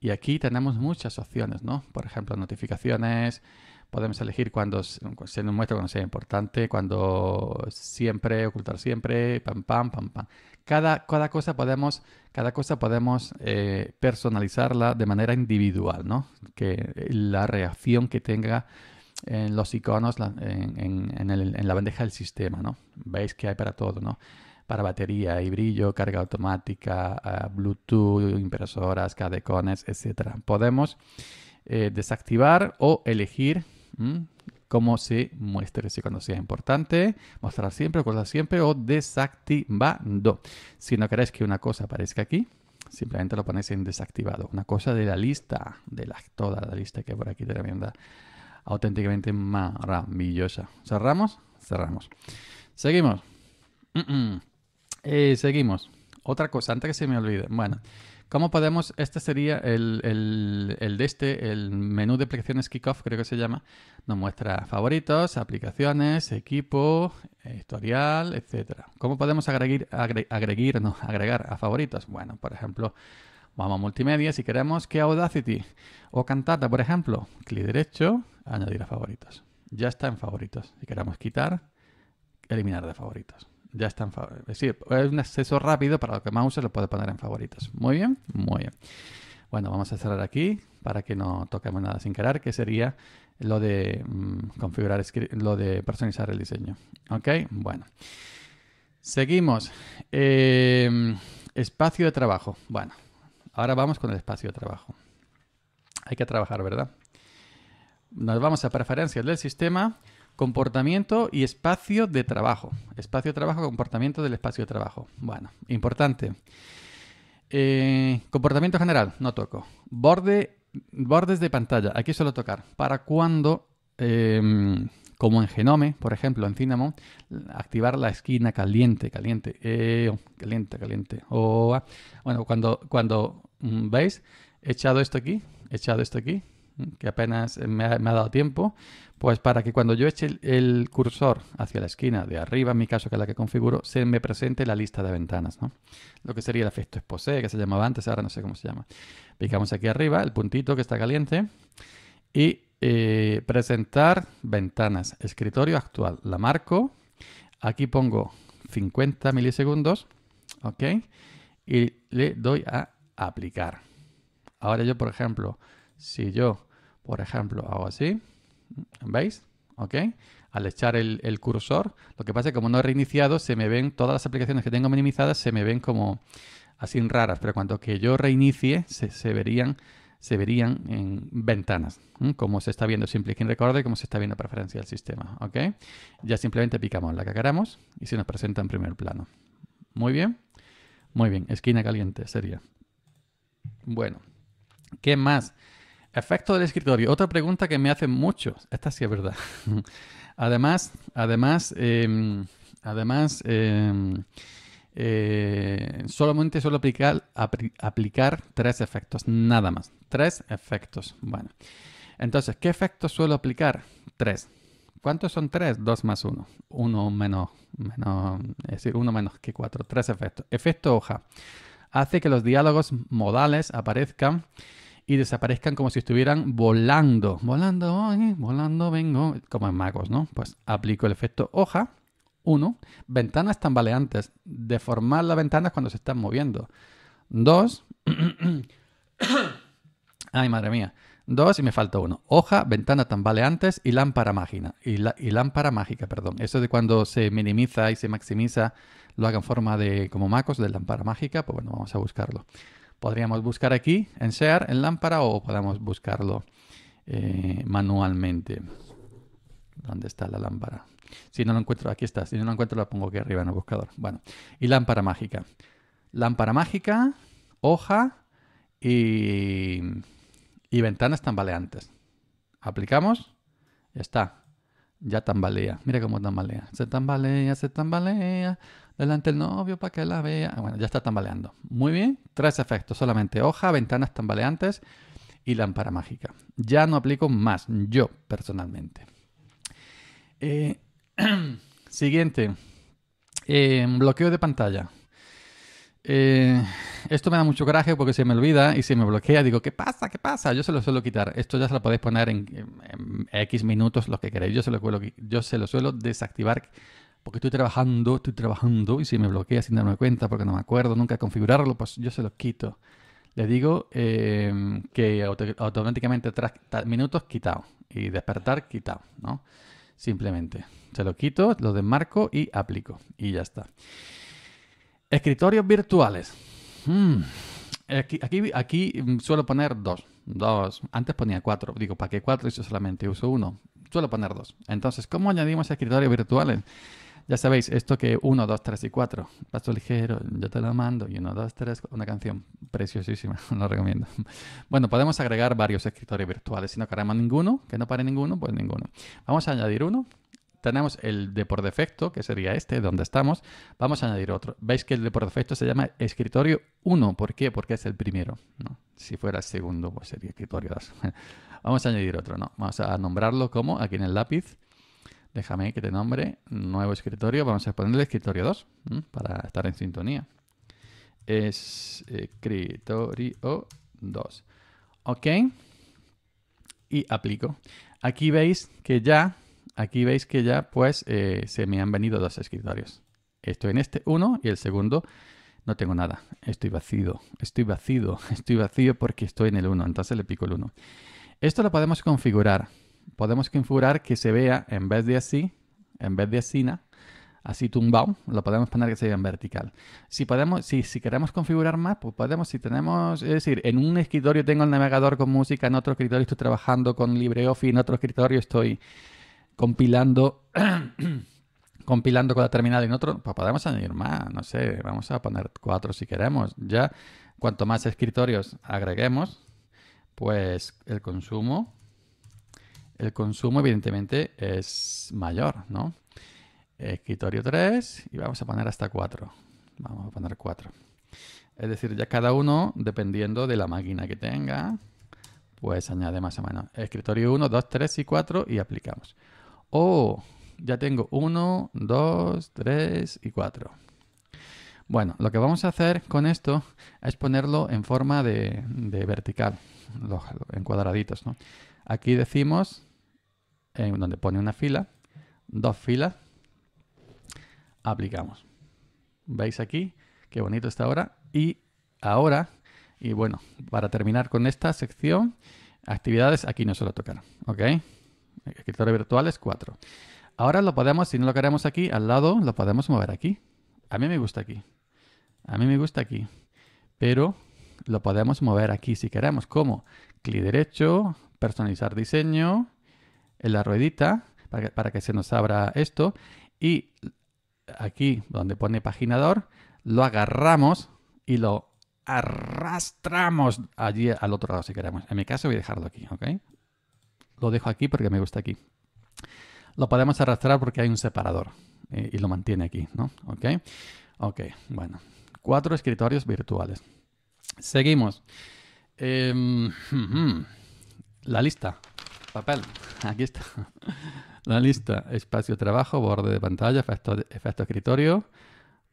Y aquí tenemos muchas opciones, ¿no? Por ejemplo, notificaciones, podemos elegir cuando se nos muestra cuando sea importante, cuando siempre, ocultar siempre, pam, pam, pam, pam. Cada, cada cosa podemos, cada cosa podemos eh, personalizarla de manera individual, ¿no? Que la reacción que tenga en los iconos en, la bandeja del sistema, ¿no? Veis que hay para todo, ¿no? Para batería y brillo, carga automática, ah, Bluetooth, impresoras, cadecones, etcétera. Podemos eh, desactivar o elegir cómo se muestre ese cuando Sea importante, mostrar siempre, cosas siempre o desactivando. Si no queréis que una cosa aparezca aquí, simplemente lo ponéis en desactivado. Una cosa de la lista, de la, toda la lista que por aquí te recomienda auténticamente maravillosa. ¿Cerramos? Cerramos. Seguimos. Eh, seguimos. Otra cosa, antes que se me olvide. Bueno, ¿cómo podemos? Este sería el, el, el de este, el menú de aplicaciones Kickoff, creo que se llama. Nos muestra favoritos, aplicaciones, equipo, historial, etcétera. ¿Cómo podemos agregar, agregar, no, agregar a favoritos? Bueno, por ejemplo, vamos a multimedia si queremos que Audacity o Cantata, por ejemplo. Clic derecho, añadir a favoritos. Ya está en favoritos. Si queramos quitar, eliminar de favoritos. Ya está en favoritos. Es eh, es un acceso rápido para lo que más lo puede poner en favoritos. Muy bien, muy bien. Bueno, vamos a cerrar aquí para que no toquemos nada sin querer, que sería lo de mm, configurar, lo de personalizar el diseño. ¿Ok? Bueno. Seguimos. Em, espacio de trabajo. Bueno, ahora vamos con el espacio de trabajo. Hay que trabajar, ¿verdad? nos vamos a preferencias del sistema, comportamiento y espacio de trabajo. Espacio de trabajo, comportamiento del espacio de trabajo. Bueno, importante. Eh, comportamiento general, no toco. Borde, bordes de pantalla, aquí suelo tocar. Para cuando, em, como en Genome, por ejemplo, en Cinnamon, activar la esquina caliente, caliente, eh, caliente, caliente. O, ah, bueno, cuando, cuando mm, veis, he echado esto aquí, he echado esto aquí, que apenas me ha, dado tiempo, pues para que cuando yo eche el, cursor hacia la esquina de arriba, en mi caso que es la que configuro, se me presente la lista de ventanas, Lo que sería el efecto expose, que se llamaba antes, ahora no sé cómo se llama. Picamos aquí arriba, el puntito que está caliente, y eh, presentar ventanas, escritorio actual. La marco, aquí pongo 50 milisegundos, ¿ok? Y le doy a aplicar. Ahora yo, por ejemplo, si yo por ejemplo, hago así. ¿Veis? ¿Ok? Al echar el, cursor, lo que pasa es que como no he reiniciado, se me ven todas las aplicaciones que tengo minimizadas, se me ven como así raras, pero cuando que yo reinicie, se, verían se verían en ventanas, como se está viendo Simple record y como se está viendo preferencia del sistema. ¿ok? Ya simplemente picamos la que queramos y se nos presenta en primer plano. Muy bien, muy bien, esquina caliente sería. Bueno, ¿qué más? Efecto del escritorio. Otra pregunta que me hacen muchos. Esta sí es verdad. (laughs) además, además, em, además, em, eh, solamente suelo aplicar, aplicar tres efectos, nada más. Tres efectos. Bueno. Entonces, ¿qué efectos suelo aplicar? Tres. ¿Cuántos son tres? Dos más uno. Uno menos, menos, es decir, uno menos que cuatro. Tres efectos. Efecto hoja. Hace que los diálogos modales aparezcan y desaparezcan como si estuvieran volando. Volando, volando, vengo. Como en magos, ¿no? Pues aplico el efecto hoja. uno. Ventanas tambaleantes. Deformar las ventanas cuando se están moviendo. Dos. (coughs) Ay, madre mía. Dos y me falta uno. Hoja, ventana tambaleantes y lámpara mágica. Y, y lámpara mágica, perdón. Eso de cuando se minimiza y se maximiza, lo haga en forma de como macos de lámpara mágica. Pues bueno, vamos a buscarlo. Podríamos buscar aquí en SEAR, en lámpara, o podemos buscarlo eh, manualmente. ¿Dónde está la lámpara? Si no lo encuentro, aquí está. Si no lo encuentro, la pongo aquí arriba en el buscador. Bueno, y lámpara mágica. Lámpara mágica, hoja y, y ventanas tambaleantes. Aplicamos, ya está. Ya tambalea. Mira cómo tambalea. Se tambalea, se tambalea delante del novio para que la vea. Ah, bueno, ya está tambaleando. Muy bien, tres efectos solamente. Hoja, ventanas tambaleantes y lámpara mágica. Ya no aplico más, yo personalmente. Eh, (clears throat) siguiente, em, bloqueo de pantalla. Eh, esto me da mucho coraje porque se me olvida y se me bloquea. Digo, ¿qué pasa? ¿Qué pasa? Yo se lo suelo quitar. Esto ya se lo podéis poner en, X minutos, lo que queréis. Yo se, yo se lo suelo desactivar porque estoy trabajando, estoy trabajando, y si me bloquea sin darme cuenta porque no me acuerdo nunca configurarlo, pues yo se lo quito. Le digo em, que automáticamente tras minutos quitado y despertar quitado, ¿no? Simplemente. Se lo quito, lo desmarco y aplico. Y ya está. Escritorios virtuales. Mm. Aquí, aquí, mm, suelo poner dos. Dos. Antes ponía cuatro. Digo, ¿para qué cuatro? Yo solamente uso uno. Suelo poner dos. Entonces, ¿cómo añadimos escritorios virtuales? Ya sabéis, esto que 1, 2, 3 y 4, paso ligero, yo te lo mando, y 1, 2, 3, una canción preciosísima, lo (laughs) recomiendo. Bueno, podemos agregar varios escritorios virtuales, si no queremos ninguno, que no pare ninguno, pues ninguno. Vamos a añadir uno, tenemos el de por defecto, que sería este, donde estamos. Vamos a añadir otro. Veis que el de por defecto se llama escritorio 1. ¿Por qué? Porque es el primero. ¿no? Si fuera el segundo, pues sería escritorio 2. (laughs) vamos a añadir otro, ¿no? Vamos a nombrarlo como, aquí en el lápiz, Déjame que te nombre nuevo escritorio. Vamos a ponerle escritorio 2 para estar en sintonía. Es Escritorio 2. Ok. Y aplico. Aquí veis que ya, aquí veis que ya, pues eh, se me han venido dos escritorios. Estoy en este uno y el segundo no tengo nada. Estoy vacío, estoy vacío, (laughs) estoy vacío porque estoy en el 1. Entonces le pico el 1. Esto lo podemos configurar podemos configurar que se vea en vez de así, en vez de así, así tumbado, lo podemos poner que se vea en vertical. Si, podemos, si, si queremos configurar más, pues podemos, si tenemos, es decir, en un escritorio tengo el navegador con música, en otro escritorio estoy trabajando con LibreOffice, en otro escritorio estoy compilando, (coughs) compilando con la terminal, en otro, pues podemos añadir más, no sé, vamos a poner cuatro si queremos. Ya, cuanto más escritorios agreguemos, pues el consumo el consumo evidentemente es mayor, ¿no? Escritorio 3 y vamos a poner hasta 4. Vamos a poner 4. Es decir, ya cada uno, dependiendo de la máquina que tenga, pues añade más o menos. Escritorio 1, 2, 3 y 4 y aplicamos. O oh, ya tengo 1, 2, 3 y 4. Bueno, lo que vamos a hacer con esto es ponerlo en forma de, de vertical, en cuadraditos. ¿no? Aquí decimos donde pone una fila, dos filas, aplicamos. ¿Veis aquí? Qué bonito está ahora. Y ahora, y bueno, para terminar con esta sección, actividades aquí no suele tocar. ¿ok? Escritores virtuales 4. Ahora lo podemos, si no lo queremos aquí, al lado lo podemos mover aquí. A mí me gusta aquí. A mí me gusta aquí. Pero lo podemos mover aquí si queremos. ¿Cómo? Clic derecho, personalizar diseño, en la ruedita para que, se nos abra esto y aquí donde pone paginador lo agarramos y lo arrastramos allí al otro lado si queremos. En mi caso voy a dejarlo aquí, ¿ok? Lo dejo aquí porque me gusta aquí. Lo podemos arrastrar porque hay un separador eh, y lo mantiene aquí, ¿no? ¿Ok? Ok, bueno. Cuatro escritorios virtuales. Seguimos. Em, (laughs) la lista papel. (laughs) Aquí está. La lista, espacio trabajo, borde de pantalla, efecto, escritorio,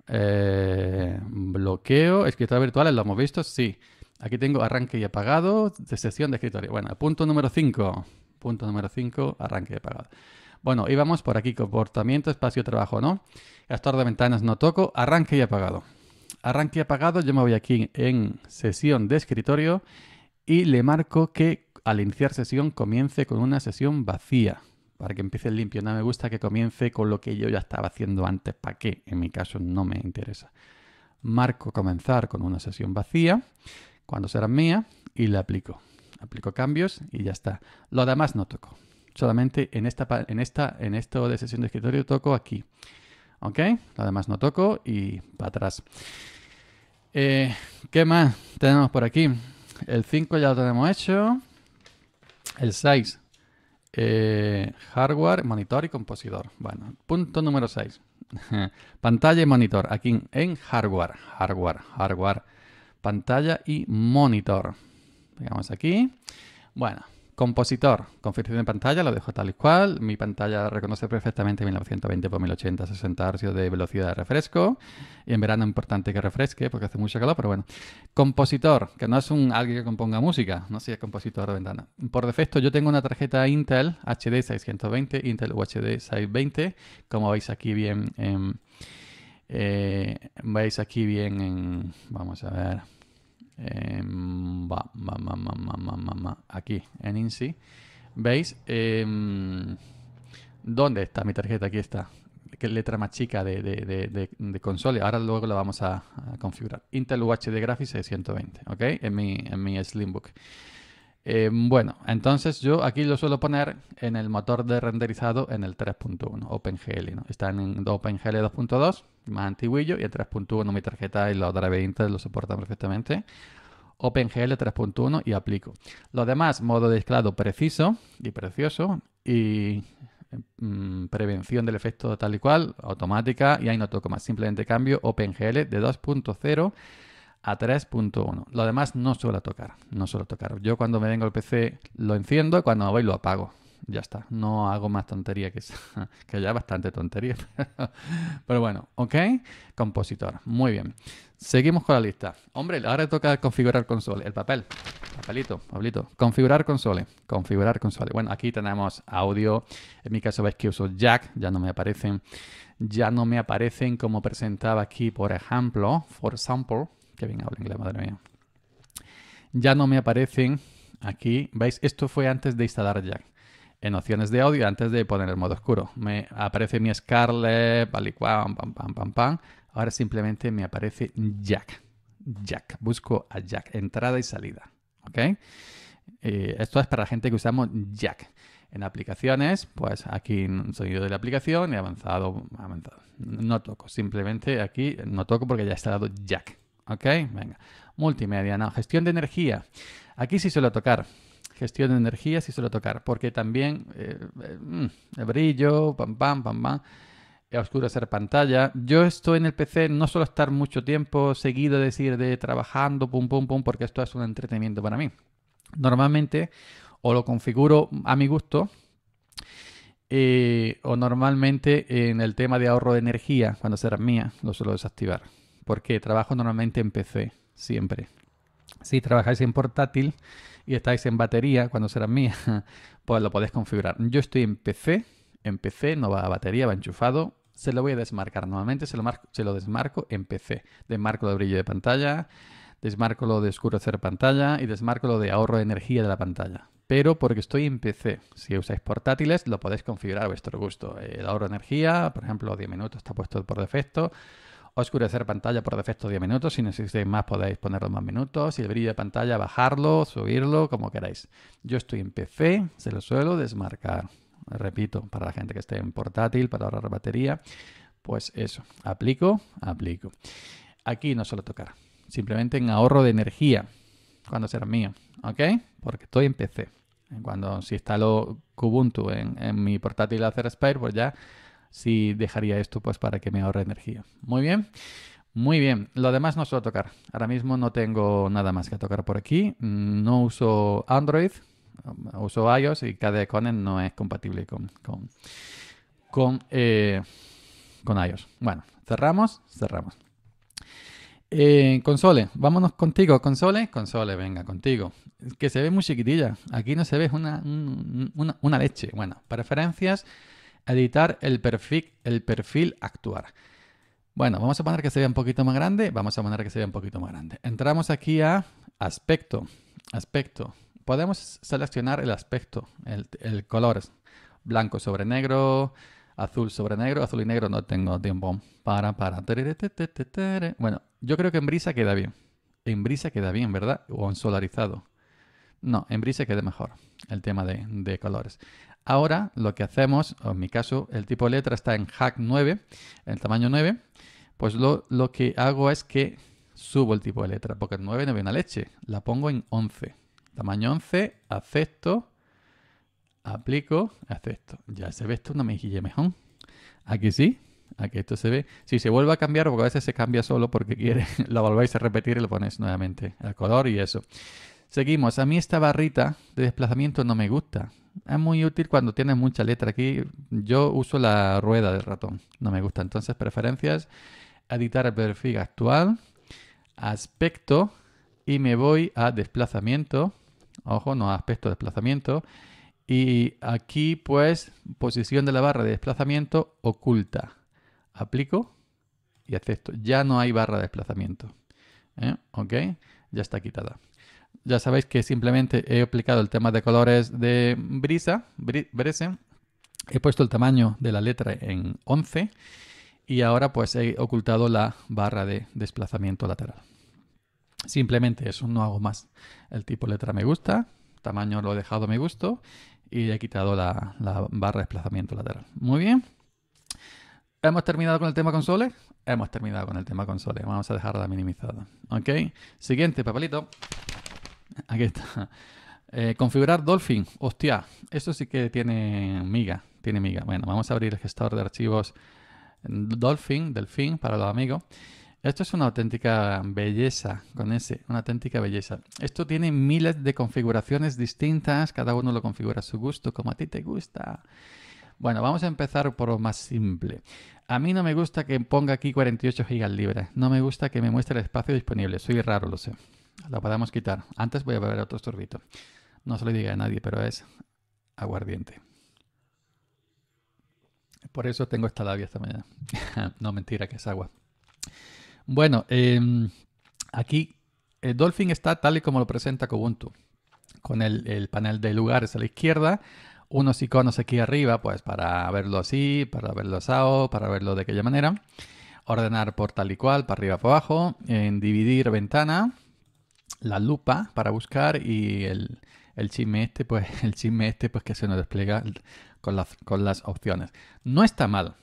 eh, bloqueo, escritorio virtual, ¿lo hemos visto? Sí. Aquí tengo arranque y apagado, de sesión de escritorio. Bueno, punto número 5. Punto número 5, arranque y apagado. Bueno, íbamos por aquí, comportamiento, espacio trabajo, ¿no? Astor de ventanas no toco, arranque y apagado. Arranque y apagado, yo me voy aquí en sesión de escritorio y le marco que al iniciar sesión comience con una sesión vacía, para que empiece limpio. No me gusta que comience con lo que yo ya estaba haciendo antes, ¿para qué? En mi caso no me interesa. Marco comenzar con una sesión vacía, cuando será mía, y la aplico. Aplico cambios y ya está. Lo demás no toco. Solamente en, esta, en, esta, en esto de sesión de escritorio toco aquí. ¿Ok? Lo demás no toco y para atrás. Eh, ¿Qué más tenemos por aquí? El 5 ya lo tenemos hecho. El 6. Eh, hardware, monitor y compositor. Bueno, punto número 6. (laughs) Pantalla y monitor. Aquí en hardware, hardware, hardware. Pantalla y monitor. Pegamos aquí. Bueno, Compositor, configuración de pantalla, lo dejo tal y cual. Mi pantalla reconoce perfectamente 1920 x 1080, 60 Hz de velocidad de refresco. en verano es importante que refresque porque hace mucho calor, pero bueno. Compositor, que no es un alguien que componga música, no sé si es compositor de ventana. Por defecto yo tengo una tarjeta Intel HD 620, Intel UHD 620, como veis aquí bien en... Eh, veis aquí bien en... Vamos a ver Em, va, aquí en INSI, ¿veis? Em, ¿Dónde está mi tarjeta? Aquí está. Qué letra más chica de, console. Ahora luego la vamos a, configurar. Intel UHD Graphics 620, e ¿ok? En mi, en mi Slimbook. Eh, bueno, entonces yo aquí lo suelo poner en el motor de renderizado en el 3.1, OpenGL. ¿no? Están en OpenGL 2.2, más antiguillo, y el 3.1, mi tarjeta y los drive lo soportan perfectamente. OpenGL 3.1 y aplico. Lo demás, modo de esclado preciso y precioso y mm, prevención del efecto tal y cual, automática, y ahí no toco más. Simplemente cambio OpenGL de 2.0 a 3.1. Lo demás no suelo tocar, no suelo tocar. Yo cuando me vengo el PC lo enciendo, cuando me voy lo apago. Ya está, no hago más tontería que esa, (laughs) que ya bastante tontería. (laughs) Pero, bueno, ok, compositor, muy bien. Seguimos con la lista. Hombre, ahora toca configurar console, el papel. Papelito, Pablito. Configurar console. Configurar console. Bueno, aquí tenemos audio. En mi caso veis que uso jack. Ya no me aparecen. Ya no me aparecen como presentaba aquí, por ejemplo, for sample inglés, madre mía. Ya no me aparecen aquí, ¿veis? Esto fue antes de instalar Jack en opciones de audio antes de poner el modo oscuro. Me aparece mi Scarlett, pam, pam, pam, pam. Ahora simplemente me aparece Jack. Jack. Busco a Jack. Entrada y salida. ¿Ok? Eh, esto es para la gente que usamos Jack. En aplicaciones, pues aquí sonido de la aplicación y avanzado, avanzado. No toco. Simplemente aquí no toco porque ya he instalado Jack. ¿Ok? Venga. Multimedia, no. Gestión de energía. Aquí sí suelo tocar. Gestión de energía sí suelo tocar. Porque también eh, eh mm, brillo, pam, pam, pam, pam. hacer eh, pantalla. Yo estoy en el PC, no suelo estar mucho tiempo seguido, decir, de trabajando, pum, pum, pum, porque esto es un entretenimiento para mí. Normalmente, o lo configuro a mi gusto, eh, o normalmente en el tema de ahorro de energía, cuando será mía, lo suelo desactivar porque trabajo normalmente en PC, siempre. Si trabajáis en portátil y estáis en batería, cuando será mía, (laughs) pues lo podéis configurar. Yo estoy en PC, en PC, no va a batería, va enchufado. Se lo voy a desmarcar. Normalmente se lo, marco, se lo desmarco en PC. Desmarco lo de brillo de pantalla, desmarco lo de oscurecer pantalla y desmarco lo de ahorro de energía de la pantalla pero porque estoy en PC. Si usáis portátiles, lo podéis configurar a vuestro gusto. El ahorro de energía, por ejemplo, 10 minutos está puesto por defecto. Oscurecer pantalla por defecto 10 minutos. Si necesitáis más podéis ponerlo más minutos. Y el brillo de pantalla bajarlo, subirlo, como queráis. Yo estoy en PC, se lo suelo desmarcar. Repito, para la gente que esté en portátil, para ahorrar batería. Pues eso, aplico, aplico. Aquí no suelo tocar. Simplemente en ahorro de energía cuando será mío, ¿ok? Porque estoy en PC. Cuando si instalo Kubuntu en, en mi portátil hacer Spire, pues ya si dejaría esto pues para que me ahorre energía. Muy bien. Muy bien, lo demás no suelo tocar. Ahora mismo no tengo nada más que tocar por aquí. Mm, no uso Android, um, uso iOS y KDE Connect no es compatible con, con, eh, con, iOS. Bueno, cerramos, cerramos. Eh, console, vámonos contigo, console, console, venga, contigo. que se ve muy chiquitilla. Aquí no se ve una leche. Bueno, preferencias editar el perfil, el perfil actuar. Bueno, vamos a poner que se vea un poquito más grande, vamos a poner que se vea un poquito más grande. Entramos aquí a aspecto, aspecto. Podemos seleccionar el aspecto, el, color, blanco sobre negro, azul sobre negro, azul y negro no tengo tiempo para, para. Bueno, yo creo que en brisa queda bien. En brisa queda bien, ¿verdad? O en solarizado. No, en brisa queda mejor el tema de colores. Ahora lo que hacemos, o en mi caso, el tipo de letra está en hack 9, en el tamaño 9, pues lo, que hago es que subo el tipo de letra, porque en 9 no viene a leche, la pongo en 11. Tamaño 11, acepto, aplico, acepto. Ya se ve esto una mejilla mejor. Aquí sí, aquí esto se ve. Si se vuelve a cambiar, porque a veces se cambia solo porque quiere, (laughs) lo volvéis a repetir y lo ponéis nuevamente, el color y eso. Seguimos, a mí esta barrita de desplazamiento no me gusta es muy útil cuando tienes mucha letra. Aquí yo uso la rueda del ratón, no me gusta. Entonces, preferencias, editar el perfil actual, aspecto, y me voy a desplazamiento. Ojo, no aspecto desplazamiento. Y aquí, pues, posición de la barra de desplazamiento oculta. Aplico y acepto. Ya no hay barra de desplazamiento. ¿eh? ¿Ok? Ya está quitada ya sabéis que simplemente he aplicado el tema de colores de brisa, he puesto el tamaño de la letra en 11 y ahora pues he ocultado la barra de desplazamiento lateral. Simplemente eso, no hago más. El tipo letra me gusta, tamaño lo he dejado a mi gusto y he quitado la, barra de desplazamiento lateral. Muy bien. ¿Hemos terminado con el tema console? Hemos terminado con el tema console. Vamos a dejarla minimizada. Siguiente papelito. (laughs) Aquí está. Eh, configurar Dolphin. Hostia, esto sí que tiene miga. Tiene miga. Bueno, vamos a abrir el gestor de archivos Dolphin, Dolphin para los amigos. Esto es una auténtica belleza con ese, una auténtica belleza. Esto tiene miles de configuraciones distintas, cada uno lo configura a su gusto, como a ti te gusta. Bueno, vamos a empezar por lo más simple. A mí no me gusta que ponga aquí 48 GB libres. No me gusta que me muestre el espacio disponible. Soy raro, lo sé. La podemos quitar. Antes voy a beber otro estorbito. No se lo diga a nadie, pero es aguardiente. Por eso tengo esta labia esta mañana. (laughs) no, mentira, que es agua. Bueno, em, aquí el Dolphin está tal y como lo presenta Kubuntu, con el, el, panel de lugares a la izquierda, unos iconos aquí arriba, pues para verlo así, para verlo asado, para verlo de aquella manera, ordenar por tal y cual, para arriba, para abajo, en dividir ventana, la lupa para buscar y el, el chisme este, pues (laughs) el chisme este, pues que se nos despliega con las, con las opciones. No está mal.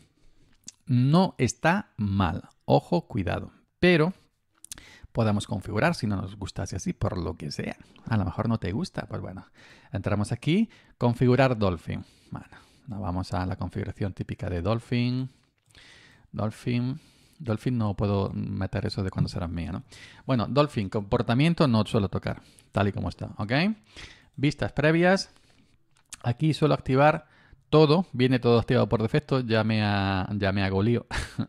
No está mal. Ojo, cuidado. Pero podemos configurar si no nos gustase así, por lo que sea. A lo mejor no te gusta, pues bueno. Entramos aquí, configurar Dolphin. Bueno, vamos a la configuración típica de Dolphin. Dolphin. Dolphin no puedo meter eso de cuando serás mía, ¿no? Bueno, Dolphin, comportamiento no suelo tocar, tal y como está, ¿ok? Vistas previas. Aquí suelo activar todo, viene todo activado por defecto, ya me, ha, ya me hago lío. (laughs)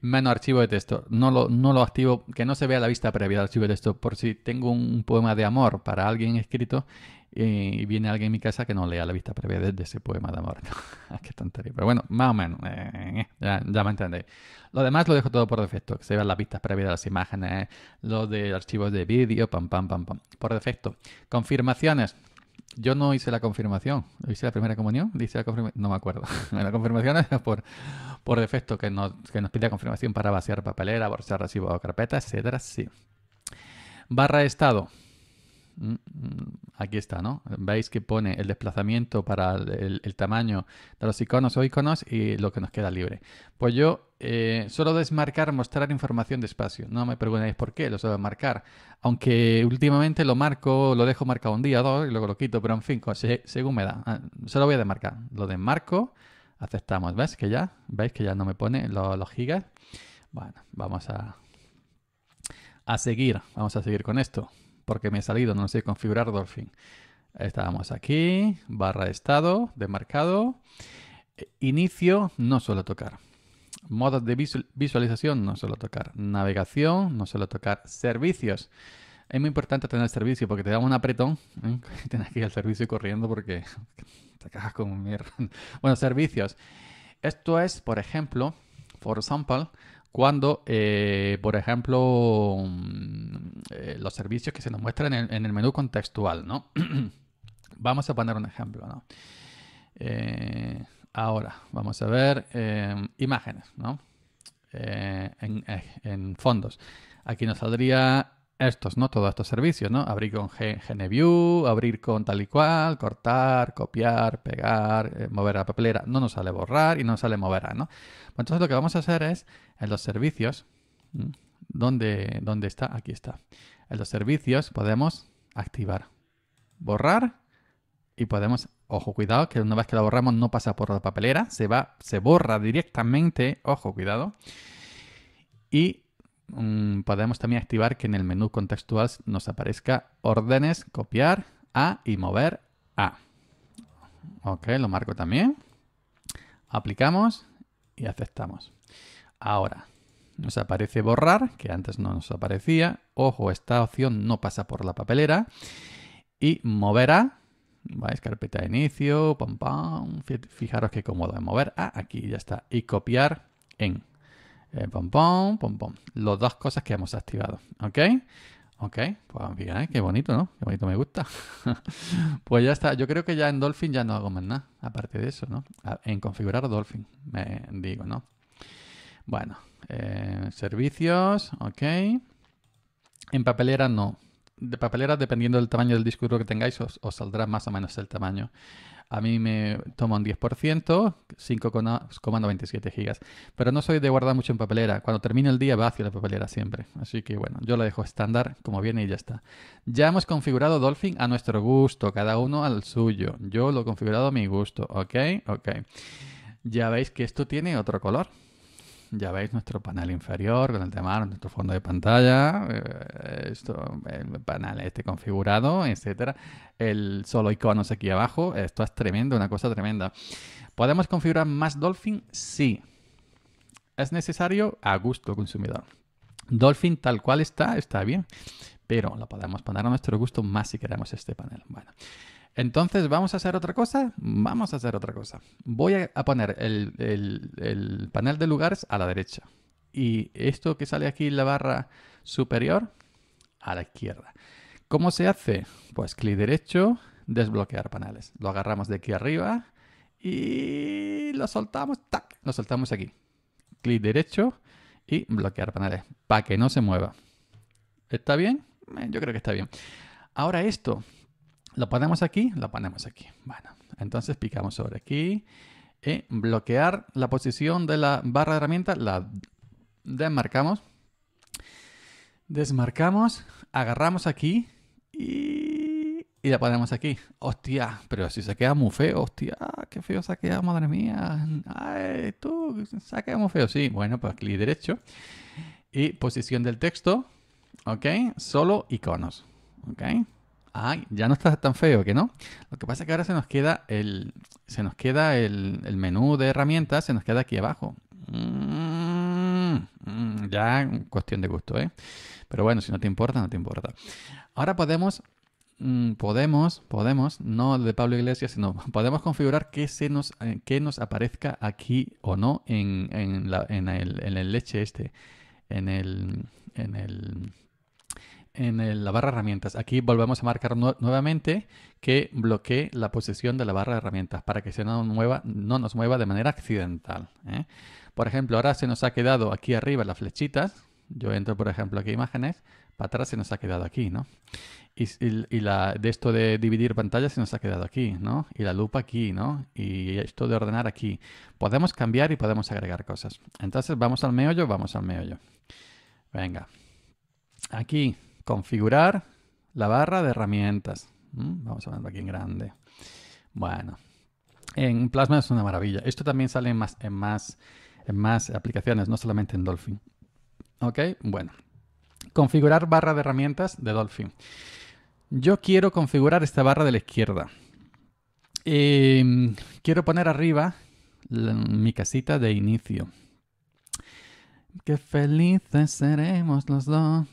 menos archivo de texto. No lo, no lo activo, que no se vea la vista previa del archivo de texto. Por si tengo un poema de amor para alguien escrito eh, y viene alguien en mi casa que no lea la vista previa de, ese poema de amor. (laughs) Ah, qué tontería. Pero bueno, más o menos. Eh, ya, me entendéis. Lo demás lo dejo todo por defecto. Que se vean las vistas previas de las imágenes, los de archivos de vídeo, pam, pam, pam, pam. Por defecto. Confirmaciones. Yo no hice la confirmación. ¿Hice la primera comunión? ¿Hice la confirmación? No me acuerdo. (laughs) la confirmación es por, defecto que nos, que pide confirmación para vaciar papelera, borrar recibo o carpeta, etcétera, sí. Barra estado. Mm, mm, aquí está, ¿no? Veis que pone el desplazamiento para el, tamaño de los iconos o iconos y lo que nos queda libre. Pues yo eh, solo desmarcar, mostrar información de espacio, No me preguntéis por qué, lo suelo marcar. Aunque últimamente lo marco, lo dejo marcado un día o dos y luego lo quito, pero en fin, según me da. Ah, solo voy a desmarcar. Lo desmarco, aceptamos. ¿Ves que ya? ¿Veis que ya no me pone los, los gigas? Bueno, vamos a, a seguir. Vamos a seguir con esto porque me he salido, no sé configurar Dolphin. Estábamos aquí, barra de estado, demarcado. Eh, inicio, no suelo tocar. Modos de visualización, no suelo tocar. Navegación, no suelo tocar. Servicios. Es muy importante tener servicio porque te da un apretón. ¿eh? (laughs) Tienes que ir servicio corriendo porque (laughs) te cagas con mierda. (laughs) Bueno, servicios. Esto es, por ejemplo, for example, cuando, eh, por ejemplo, mm, eh, los servicios que se nos muestran en el, menú contextual, ¿no? (clears throat) vamos a poner un ejemplo, ¿no? Eh, ahora, vamos a ver imágenes, ¿no? En, en, fondos. Aquí nos saldría estos, ¿no? Todos estos servicios, ¿no? Abrir con GeneView, abrir con tal y cual, cortar, copiar, pegar, eh, mover a la papelera. No nos sale borrar y no nos sale mover a, ¿no? Pues entonces lo que vamos a hacer es, en los servicios, ¿dónde, está? Aquí está. En los servicios podemos activar, borrar y podemos, ojo, cuidado, que una vez que lo borramos no pasa por la papelera, se va, se borra directamente, ojo, cuidado. Y Mm, podemos también activar que en el menú contextual nos aparezca órdenes, copiar a y mover a. Ok, lo marco también. Aplicamos y aceptamos. Ahora, nos aparece borrar, que antes no nos aparecía. Ojo, esta opción no pasa por la papelera. Y mover a, Carpeta de inicio, pam, Fijaros qué cómodo de mover a, aquí ya está. Y copiar en. Eh, pom, pom, Las dos cosas que hemos activado. ¿Ok? Ok, pues fíjate, eh, qué bonito, ¿no? Qué bonito me gusta. (laughs) pues ya está. Yo creo que ya en Dolphin ya no hago más nada. Aparte de eso, ¿no? En configurar Dolphin, me digo, ¿no? Bueno, eh, servicios, ok. En papelera no. De papelera, dependiendo del tamaño del disco que tengáis, os saldrá más o menos el tamaño a mí me toma un 10%, 5,97 gigas. Pero no soy de guardar mucho en papelera. Cuando termine el día va hacia la papelera siempre. Así que bueno, yo la dejo estándar como viene y ya está. Ya hemos configurado Dolphin a nuestro gusto, cada uno al suyo. Yo lo he configurado a mi gusto, ¿ok? Ok. Ya veis que esto tiene otro color. Ya veis nuestro panel inferior con el tema, nuestro fondo de pantalla, eh, esto, el panel este configurado, etcétera. El solo iconos aquí abajo, esto es tremendo, una cosa tremenda. ¿Podemos configurar más Dolphin? Sí. Es necesario a gusto consumidor. Dolphin tal cual está, está bien, pero lo podemos poner a nuestro gusto más si queremos este panel. Bueno. Entonces, ¿vamos a hacer otra cosa? Vamos a hacer otra cosa. Voy a poner el, panel de lugares a la derecha. Y esto que sale aquí en la barra superior, a la izquierda. ¿Cómo se hace? Pues clic derecho, desbloquear paneles. Lo agarramos de aquí arriba y lo soltamos, tac, lo soltamos aquí. Clic derecho y bloquear paneles para que no se mueva. ¿Está bien? Eh, yo creo que está bien. Ahora esto, lo ponemos aquí, lo ponemos aquí. Bueno, entonces picamos sobre aquí. Y eh, bloquear la posición de la barra de herramientas. la desmarcamos. Desmarcamos, agarramos aquí y, y la ponemos aquí. Hostia, pero si se queda muy feo, hostia, qué feo se ha quedado, madre mía. Ay, tú, se ha quedado muy feo. Sí, bueno, pues clic derecho. Y posición del texto, ¿ok? Solo iconos, ¿ok? Ay, ya no está tan feo, que no. Lo que pasa es que ahora se nos queda el, se nos queda el, menú de herramientas, se nos queda aquí abajo. Mm, mm, ya cuestión de gusto, ¿eh? Pero bueno, si no te importa, no te importa. Ahora podemos, mm, podemos, podemos, no de Pablo Iglesias, sino (laughs) podemos configurar que se nos, eh, que nos aparezca aquí o no en, la, el, leche este, en el en la barra herramientas. Aquí volvemos a marcar nuevamente que bloquee la posición de la barra de herramientas para que se no, no nos mueva de manera accidental. ¿eh? Por ejemplo, ahora se nos ha quedado aquí arriba las flechitas. Yo entro, por ejemplo, aquí imágenes. Para atrás se nos ha quedado aquí, ¿no? Y, la, de esto de dividir pantalla se nos ha quedado aquí, ¿no? Y la lupa aquí, ¿no? Y esto de ordenar aquí. Podemos cambiar y podemos agregar cosas. Entonces, vamos al meollo, vamos al meollo. Venga. Aquí configurar la barra de herramientas. Mm, vamos a ponerlo aquí en grande. Bueno, en Plasma es una maravilla. Esto también sale en más, en más, más aplicaciones, no solamente en Dolphin. Ok, bueno. Configurar barra de herramientas de Dolphin. Yo quiero configurar esta barra de la izquierda. Em, quiero poner arriba mi casita de inicio. Qué felices seremos los dos.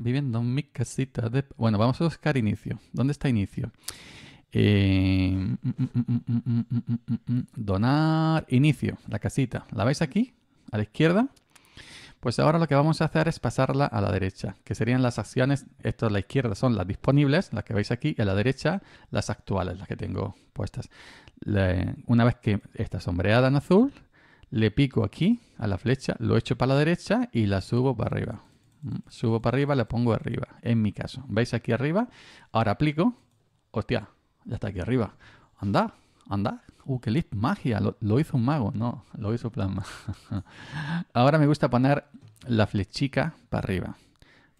viviendo en mi casita de... Bueno, vamos a buscar inicio. ¿Dónde está inicio? Donar inicio, la casita. ¿La veis aquí? A la izquierda. Pues ahora lo que vamos a hacer es pasarla a la derecha, que serían las acciones, esto a la izquierda son las disponibles, las que veis aquí, y a la derecha las actuales, las que tengo puestas. una vez que está sombreada en azul, le pico aquí a la flecha, lo echo para la derecha y la subo para arriba. Mm, subo para arriba, la pongo arriba, en mi caso. ¿Veis aquí arriba? Ahora aplico. Hostia, ya está aquí arriba. Anda, anda. Uh, qué magia. Lo, hizo un mago. No, lo hizo plasma. (laughs) Ahora me gusta poner la flechica para arriba.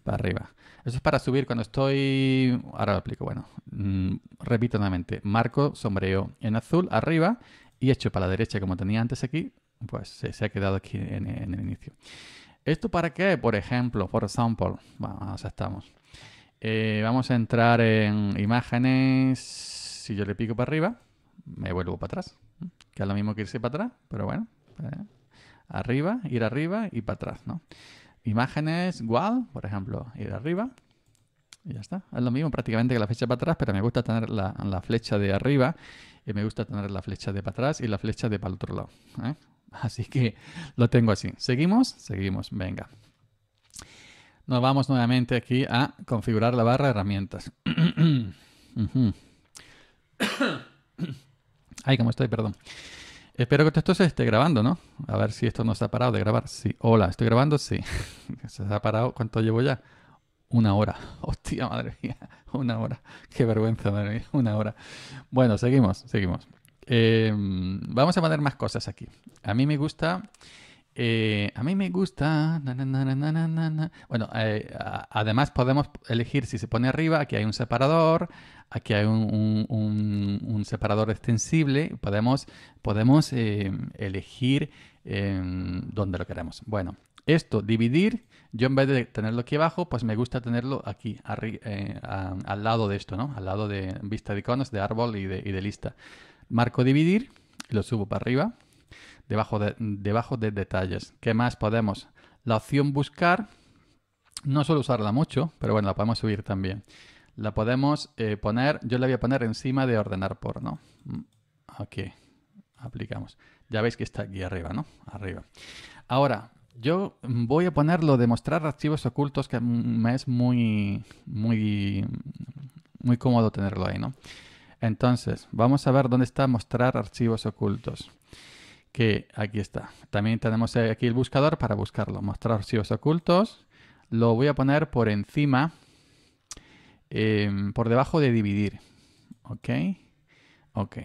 Para arriba. Eso es para subir cuando estoy... Ahora lo aplico, bueno. Mm, repito nuevamente. Marco, sombreo en azul, arriba. Y echo para la derecha como tenía antes aquí pues se, ha quedado aquí en, el inicio. ¿Esto para qué? Por ejemplo, por example, vamos, estamos. Eh, vamos a entrar en imágenes. Si yo le pico para arriba, me vuelvo para atrás. Que es lo mismo que irse para atrás, pero bueno. Eh, arriba, ir arriba y para atrás, ¿no? Imágenes, igual, por ejemplo, ir arriba. Y ya está. Es lo mismo prácticamente que la flecha para atrás, pero me gusta tener la, flecha de arriba y me gusta tener la flecha de para atrás y la flecha de para el otro lado. ¿eh? (laughs) Así que lo tengo así. ¿Seguimos? Seguimos. Venga. Nos vamos nuevamente aquí a configurar la barra de herramientas. (clears throat) Ay, cómo estoy, perdón. Espero que esto se esté grabando, ¿no? A ver si esto no se ha parado de grabar. Sí, hola, ¿estoy grabando? Sí. (laughs) ¿Se ha parado? ¿Cuánto llevo ya? Una hora. (laughs) Hostia, madre mía. Una hora. Qué vergüenza, madre mía. Una hora. Bueno, seguimos, seguimos. Em, vamos a poner más cosas aquí. A mí me gusta. Eh, a mí me gusta. bueno, además podemos elegir si se pone arriba. Aquí hay un separador. Aquí hay un, separador extensible. Podemos, podemos em, elegir em, dónde lo queremos. Bueno, esto, dividir. Yo en vez de tenerlo aquí abajo, pues me gusta tenerlo aquí, eh, al lado de esto, ¿no? Al lado de vista de iconos, de árbol y de lista. Marco dividir lo subo para arriba, debajo de, debajo de detalles. ¿Qué más podemos? La opción buscar, no suelo usarla mucho, pero bueno, la podemos subir también. La podemos eh, poner, yo la voy a poner encima de ordenar por, ¿no? Mm, aquí, aplicamos. Ya veis que está aquí arriba, ¿no? Arriba. Ahora, yo voy a poner lo de mostrar archivos ocultos, que me es muy, muy, muy cómodo tenerlo ahí, ¿no? Entonces, vamos a ver dónde está mostrar archivos ocultos. Que aquí está. También tenemos aquí el buscador para buscarlo. Mostrar archivos ocultos. Lo voy a poner por encima, em, por debajo de dividir. Ok. Ok.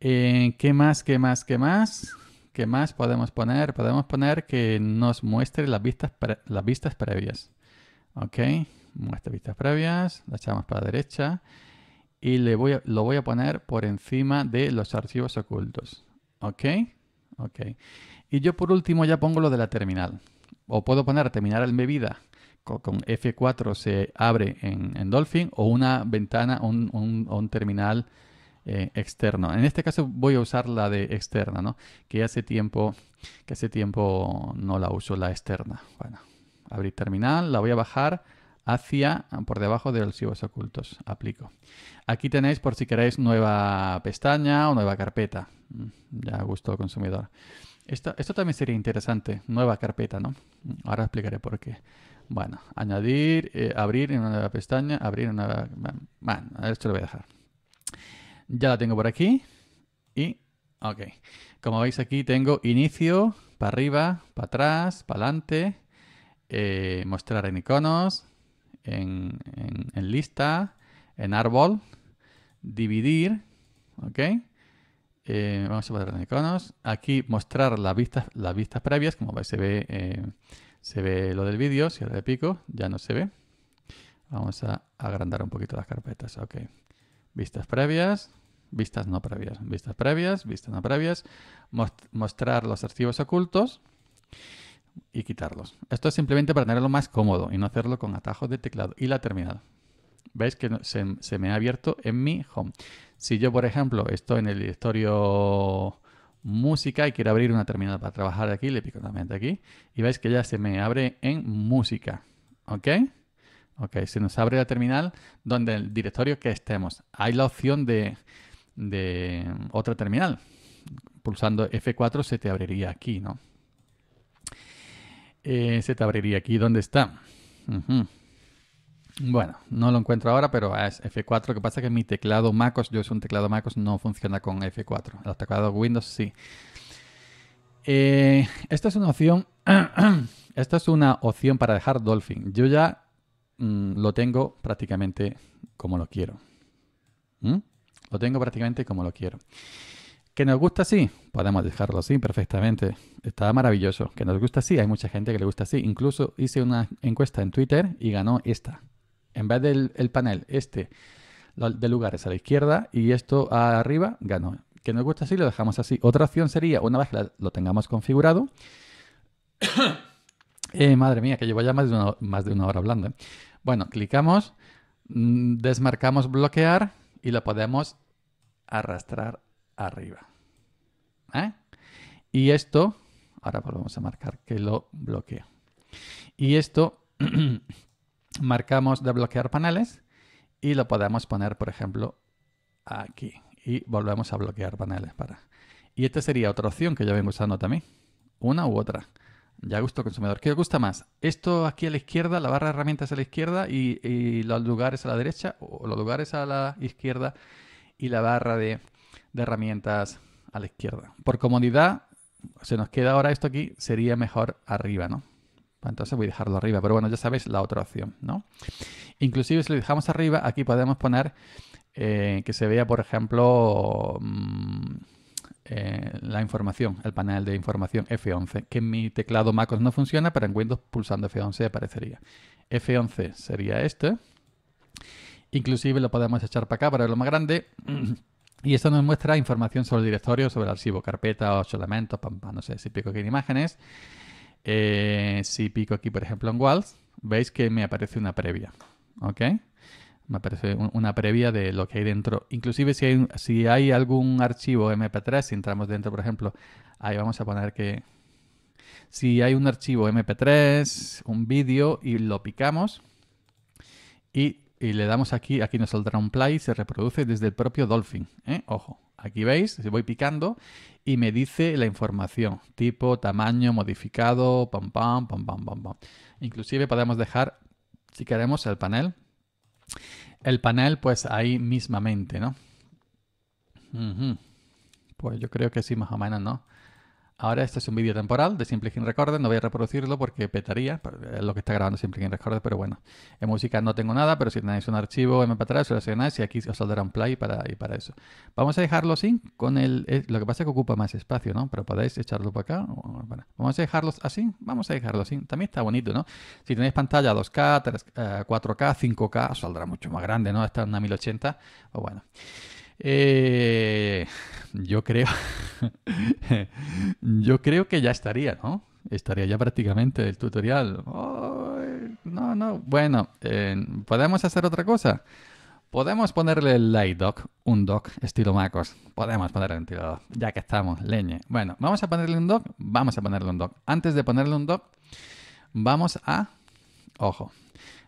Eh, ¿Qué más? ¿Qué más? ¿Qué más? ¿Qué más podemos poner? Podemos poner que nos muestre las vistas, las vistas previas. Ok, muestra vistas previas, la echamos para la derecha y le voy lo voy a poner por encima de los archivos ocultos. ¿Ok? Ok. Y yo por último ya pongo lo de la terminal. O puedo poner terminal en bebida. Con, F4 se abre en, Dolphin o una ventana un, terminal eh, externo. En este caso voy a usar la de externa, ¿no? Que hace tiempo, que hace tiempo no la uso la externa. Bueno, abrir terminal, la voy a bajar hacia ah, por debajo de los archivos ocultos. Aplico. Aquí tenéis por si queréis nueva pestaña o nueva carpeta. Mm, ya a gusto consumidor. Esto, esto también sería interesante, nueva carpeta, ¿no? Mm, ahora explicaré por qué. Bueno, añadir, eh, abrir en una nueva pestaña, abrir en una... Bueno, esto lo voy a dejar. Ya la tengo por aquí y... Ok. Como veis aquí tengo inicio, para arriba, para atrás, para adelante, eh, mostrar en iconos, en, lista, en árbol, dividir, ¿ok? Eh, vamos a poner en iconos. Aquí mostrar las vistas, las vistas previas, como se ve, eh, se ve lo del vídeo, si ahora de pico, ya no se ve. Vamos a agrandar un poquito las carpetas, ok. Vistas previas, vistas no previas, vistas previas, vistas no previas, mostrar los archivos ocultos y quitarlos. Esto es simplemente para tenerlo más cómodo y no hacerlo con atajos de teclado y la terminal. ¿Veis que se, me ha abierto en mi home? Si yo, por ejemplo, estoy en el directorio música y quiero abrir una terminal para trabajar aquí, le pico también aquí y veis que ya se me abre en música. ¿Ok? Ok, se nos abre la terminal donde el directorio que estemos. Hay la opción de, de otra terminal. Pulsando F4 se te abriría aquí, ¿no? Eh, se te abriría aquí, ¿dónde está? Bueno, no lo encuentro ahora, pero ah, es F4. Lo que pasa es que mi teclado MacOS, yo es un teclado MacOS, no funciona con F4. Los teclados Windows sí. Eh, esta es una opción. (clears throat) esta es una opción para dejar Dolphin. Yo ya mm, lo tengo prácticamente como lo quiero. ¿Mm? Lo tengo prácticamente como lo quiero. ¿Que nos gusta así? Podemos dejarlo así perfectamente. Está maravilloso. ¿Que nos gusta así? Hay mucha gente que le gusta así. Incluso hice una encuesta en Twitter y ganó esta. En vez del panel, este de lugares a la izquierda y esto arriba, ganó. ¿Que nos gusta así? Lo dejamos así. Otra opción sería, una vez que lo tengamos configurado... (coughs) Eh, madre mía, que llevo ya más de una, más de una hora hablando. ¿eh? Bueno, clicamos, mm, desmarcamos bloquear y lo podemos arrastrar arriba. ¿Eh? Y esto, ahora volvemos a marcar que lo bloquea Y esto (clears throat) marcamos de bloquear paneles y lo podemos poner, por ejemplo, aquí. Y volvemos a bloquear paneles para. Y esta sería otra opción que yo vengo usando también. Una u otra. Ya gusto consumidor. que os gusta más? ¿Esto aquí a la izquierda, la barra de herramientas a la izquierda y los lugares a la derecha? ¿O los lugares a la izquierda y la barra de de herramientas a la izquierda. Por comodidad, se nos queda ahora esto aquí, sería mejor arriba, ¿no? Pues entonces voy a dejarlo arriba, pero bueno, ya sabéis la otra opción, ¿no? Inclusive si lo dejamos arriba, aquí podemos poner eh, que se vea, por ejemplo, mm, eh, la información, el panel de información F11, que en mi teclado MacOS no funciona, pero en Windows pulsando F11 aparecería. F11 sería este. Inclusive lo podemos echar para acá para lo más grande. (clears throat) Y esto nos muestra información sobre el directorio, sobre el archivo, carpeta, o elementos, no sé, si pico aquí en imágenes, eh, si pico aquí, por ejemplo, en Walls, veis que me aparece una previa, ¿ok? Me aparece una previa de lo que hay dentro. Inclusive si hay, si hay algún archivo MP3, si entramos dentro, por ejemplo, ahí vamos a poner que... Si hay un archivo MP3, un vídeo, y lo picamos, y y le damos aquí, aquí nos saldrá un play, se reproduce desde el propio Dolphin. ¿eh? Ojo, aquí veis, voy picando y me dice la información, tipo, tamaño, modificado, pam, pam, pam, pam, pam, Inclusive podemos dejar, si queremos, el panel. El panel, pues ahí mismamente, ¿no? Pues yo creo que sí, más o menos, ¿no? Ahora este es un vídeo temporal de Simple King Recorder, no voy a reproducirlo porque petaría, lo que está grabando Simple King Recorder, pero bueno. En música no tengo nada, pero si tenéis un archivo MP3, seleccionáis y aquí os saldrá un play para, y para eso. Vamos a dejarlo así, con el, lo que pasa es que ocupa más espacio, ¿no? Pero podéis echarlo para acá. vamos a dejarlos así, vamos a dejarlo así. También está bonito, ¿no? Si tenéis pantalla 2K, 4K, 5K, os saldrá mucho más grande, ¿no? Está en una 1080, o bueno. Eh, yo creo. (laughs) yo creo que ya estaría, ¿no? Estaría ya prácticamente el tutorial. no, no. Bueno, eh, ¿podemos hacer otra cosa? Podemos ponerle el light doc, un doc estilo Macos. Podemos ponerle un tirador, ya que estamos, leñe. Bueno, vamos a ponerle un doc, vamos a ponerle un doc. Antes de ponerle un doc, vamos a... Ojo,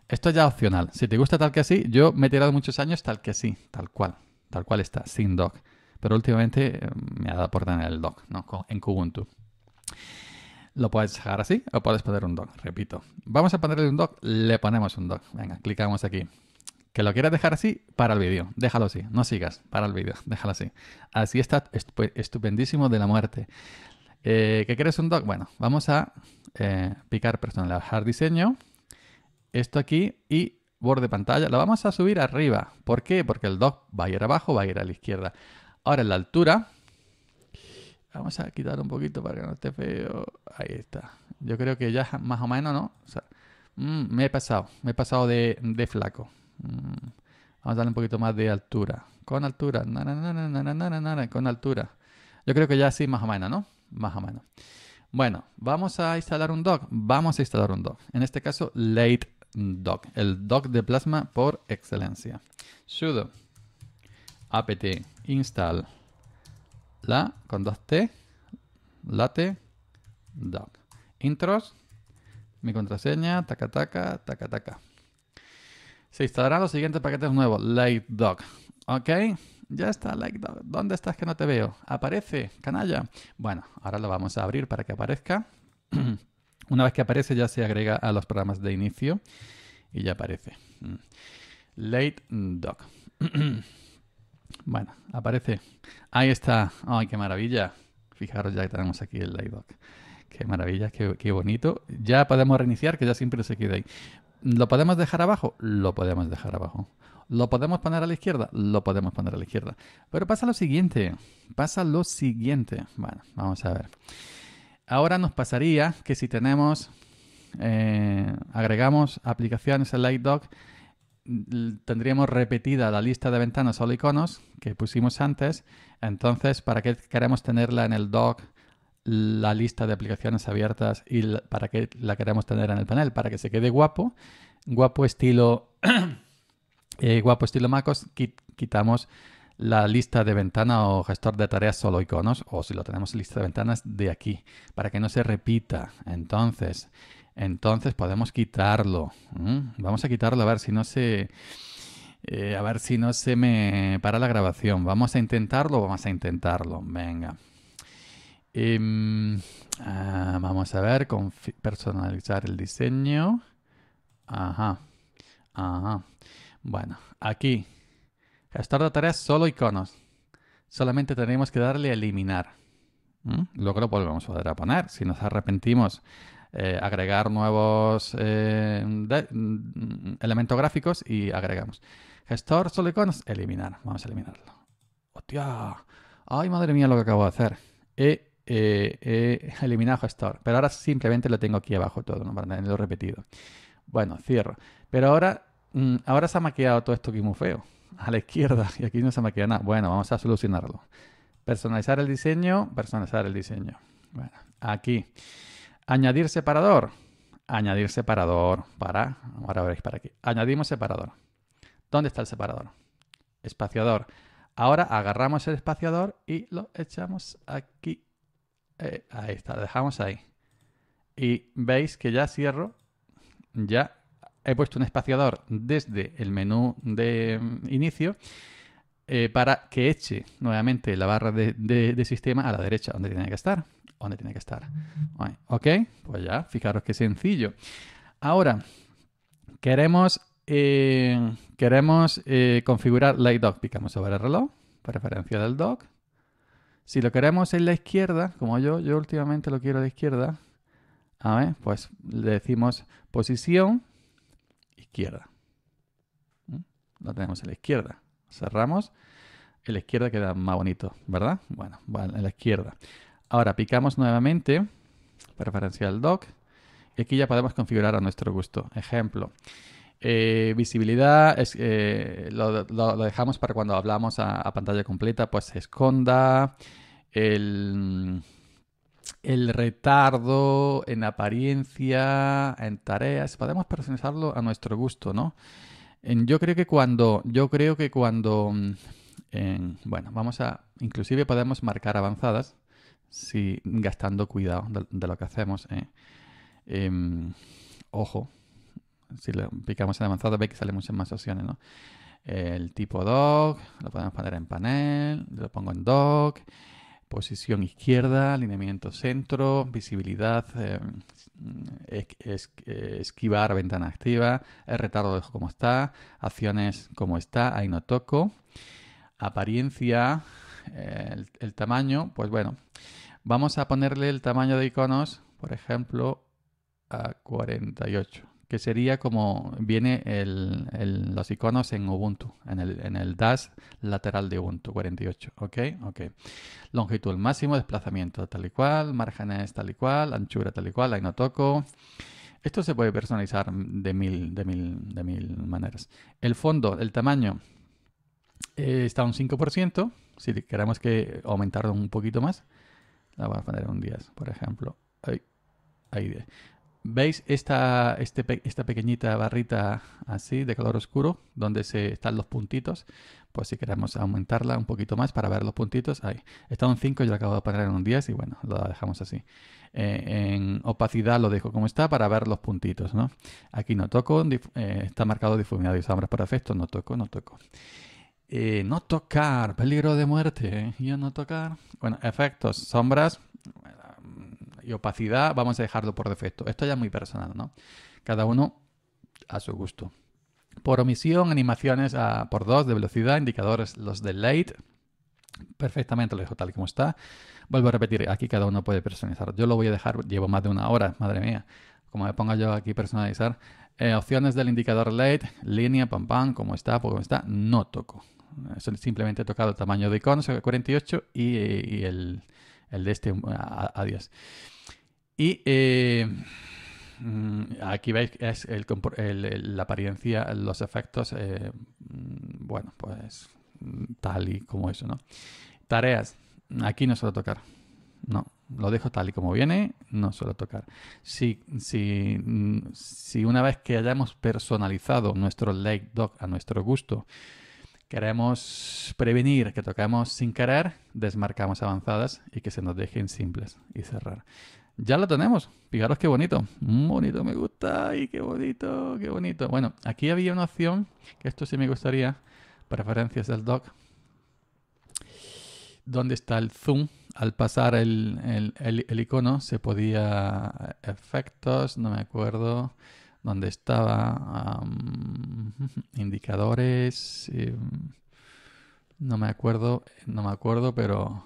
esto es ya opcional. Si te gusta tal que así, yo me he tirado muchos años tal que así, tal cual tal cual está, sin doc, Pero últimamente eh, me ha dado por tener el doc, ¿no? en Kubuntu. Lo puedes dejar así o puedes poner un doc? repito. Vamos a ponerle un doc, le ponemos un doc. Venga, clicamos aquí. Que lo quieras dejar así, para el vídeo. Déjalo así, no sigas, para el vídeo, déjalo así. Así está estupendísimo de la muerte. Eh, ¿Qué quieres un doc? Bueno, vamos a eh, picar picar personalizar diseño. Esto aquí y borde pantalla, la vamos a subir arriba. ¿Por qué? Porque el dock va a ir abajo, va a ir a la izquierda. Ahora en la altura, vamos a quitar un poquito para que no esté feo. Ahí está. Yo creo que ya más o menos, ¿no? O sea, mm, me he pasado, me he pasado de, flaco. Mm. vamos a darle un poquito más de altura. Con altura, na, na, na, con altura. Yo creo que ya sí, más o menos, ¿no? Más o menos. Bueno, vamos a instalar un dock. Vamos a instalar un dock. En este caso, late doc, el doc de plasma por excelencia. sudo apt install la con dos t late doc. Intros, mi contraseña, taca taca, taca taca. Se instalarán los siguientes paquetes nuevos, Light doc. Ok, ya está, doc. ¿dónde estás que no te veo? Aparece, canalla. Bueno, ahora lo vamos a abrir para que aparezca. (clears throat) Una vez que aparece ya se agrega a los programas de inicio y ya aparece. Mm. Late doc. (clears throat) bueno, aparece. Ahí está. ¡Ay, qué maravilla! Fijaros ya que tenemos aquí el late Dog. Qué maravilla, qué, qué bonito. Ya podemos reiniciar, que ya siempre se queda ahí. ¿Lo podemos dejar abajo? Lo podemos dejar abajo. ¿Lo podemos poner a la izquierda? Lo podemos poner a la izquierda. Pero pasa lo siguiente. Pasa lo siguiente. Bueno, vamos a ver. Ahora nos pasaría que si tenemos, eh, agregamos aplicaciones en Lightdog, tendríamos repetida la lista de ventanas o iconos que pusimos antes. Entonces, ¿para qué queremos tenerla en el dock, la lista de aplicaciones abiertas y para qué la queremos tener en el panel? Para que se quede guapo, guapo estilo, (coughs) eh, guapo estilo MacOS, quitamos la lista de ventana o gestor de tareas solo iconos, o si lo tenemos lista de ventanas, de aquí, para que no se repita. Entonces, entonces podemos quitarlo. Vamos a quitarlo a ver si no se... Eh, a ver si no se me para la grabación. Vamos a intentarlo, vamos a intentarlo. Venga. Em, ah, vamos a ver, personalizar el diseño. Ajá. Ajá. Bueno, aquí Gestor de tareas, solo iconos. Solamente tenemos que darle a eliminar. ¿Mm? Luego lo volvemos a poder poner. Si nos arrepentimos, eh, agregar nuevos eh, mm, elementos gráficos y agregamos. Gestor, solo iconos, eliminar. Vamos a eliminarlo. ¡Hostia! ¡Ay, madre mía lo que acabo de hacer! He e, e, eliminado gestor. Pero ahora simplemente lo tengo aquí abajo todo, ¿no? para tenerlo repetido. Bueno, cierro. Pero ahora, mm, ahora se ha maquillado todo esto que es muy feo a la izquierda y aquí no se me queda nada. Bueno, vamos a solucionarlo. Personalizar el diseño, personalizar el diseño. aquí. Añadir separador. Añadir separador para, ahora veréis para aquí. Añadimos separador. ¿Dónde está el separador? Espaciador. Ahora agarramos el espaciador y lo echamos aquí. Eh, ahí está, lo dejamos ahí. Y veis que ya cierro, ya he puesto un espaciador desde el menú de mm, inicio eh, para que eche nuevamente la barra de, sistema a la derecha, donde tiene que estar. Donde tiene que estar. Ok, pues ya, fijaros qué sencillo. Ahora, queremos, eh, queremos eh, configurar Light Dock. Picamos sobre el reloj, preferencia del dock. Si lo queremos en la izquierda, como yo, yo últimamente lo quiero a la izquierda, a ver, pues le decimos posición, izquierda. ¿Mm? La tenemos en la izquierda. Cerramos. En la izquierda queda más bonito, ¿verdad? Bueno, en la izquierda. Ahora picamos nuevamente, preferencial doc, y aquí ya podemos configurar a nuestro gusto. Ejemplo, eh, visibilidad, es, eh, lo, dejamos para cuando hablamos a, pantalla completa, pues se esconda, el el retardo en apariencia, en tareas, podemos personalizarlo a nuestro gusto, ¿no? Yo creo que cuando, yo creo que cuando, mm, bueno, vamos a, inclusive podemos marcar avanzadas, si, gastando cuidado de, lo que hacemos. ¿eh? Em, ojo, si le picamos en avanzada, ve que sale muchas más opciones, ¿no? El tipo doc, lo podemos poner en panel, lo pongo en doc posición izquierda, alineamiento centro, visibilidad, eh, eh, esquivar ventana activa, el retardo dejo como está, acciones como está, ahí no toco, apariencia, eh, el, el tamaño, pues bueno, vamos a ponerle el tamaño de iconos, por ejemplo, a 48 que sería como viene el, los iconos en Ubuntu, en el, en el dash lateral de Ubuntu 48, ¿ok? Ok. Longitud máximo, desplazamiento tal y cual, márgenes tal y cual, anchura tal y cual, ahí no toco. Esto se puede personalizar de mil, de mil, de mil maneras. El fondo, el tamaño, eh, está un 5%. Si queremos que aumentarlo un poquito más, la vamos a poner un 10, por ejemplo. Ahí, ahí ¿Veis esta, este esta pequeñita barrita así de color oscuro donde se están los puntitos? Pues si queremos aumentarla un poquito más para ver los puntitos, ahí. Está un 5, yo la acabo de poner en un 10 y bueno, lo dejamos así. Eh, en opacidad lo dejo como está para ver los puntitos, ¿no? Aquí no toco, eh, está marcado difuminado y sombras por efecto, no toco, no toco. Eh, no tocar, peligro de muerte, yo no tocar. Bueno, efectos, sombras, y opacidad vamos a dejarlo por defecto. Esto ya es muy personal, ¿no? Cada uno a su gusto. Por omisión, animaciones por dos de velocidad, indicadores los de late. Perfectamente lo dejo tal como está. Vuelvo a repetir, aquí cada uno puede personalizar. Yo lo voy a dejar, llevo más de una hora, madre mía. Como me ponga yo aquí personalizar. Eh, opciones del indicador late, línea, pam pam, como está, como está, no toco. Simplemente he tocado el tamaño de icono 48, y, el, de este adiós a y eh, mm, aquí veis es la apariencia, los efectos, eh, mm, bueno, pues mm, tal y como eso, ¿no? Tareas, aquí no suelo tocar, no, lo dejo tal y como viene, no suelo tocar. Si, si, si una vez que hayamos personalizado nuestro lake Dog a nuestro gusto, queremos prevenir que toquemos sin querer, desmarcamos avanzadas y que se nos dejen simples y cerrar. Ya lo tenemos. Fijaros qué bonito. Bonito, me gusta. Ay, qué bonito, qué bonito. Bueno, aquí había una opción, que esto sí me gustaría, preferencias del dock, ¿Dónde está el zoom. Al pasar el, icono se podía eh, efectos, no me acuerdo dónde estaba, (laughs) indicadores, em, no me acuerdo, no me acuerdo, pero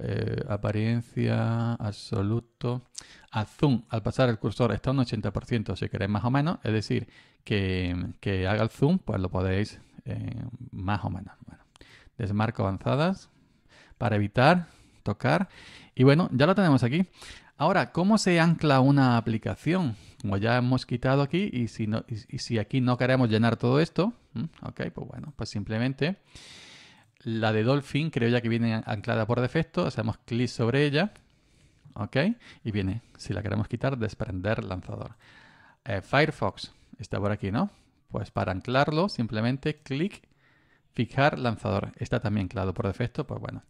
eh, apariencia, absoluto. A zoom, al pasar el cursor, está un 80% si queréis más o menos. Es decir, que, haga el zoom, pues lo podéis eh, más o menos. Bueno, desmarco avanzadas para evitar tocar. Y bueno, ya lo tenemos aquí. Ahora, ¿cómo se ancla una aplicación? Como ya hemos quitado aquí, y si, no, y, si aquí no queremos llenar todo esto, ok, pues bueno, pues simplemente... La de Dolphin creo ya que viene anclada por defecto. Hacemos clic sobre ella. ¿Ok? Y viene, si la queremos quitar, desprender lanzador. Eh, Firefox está por aquí, ¿no? Pues para anclarlo, simplemente clic, fijar lanzador. Está también anclado por defecto, pues bueno.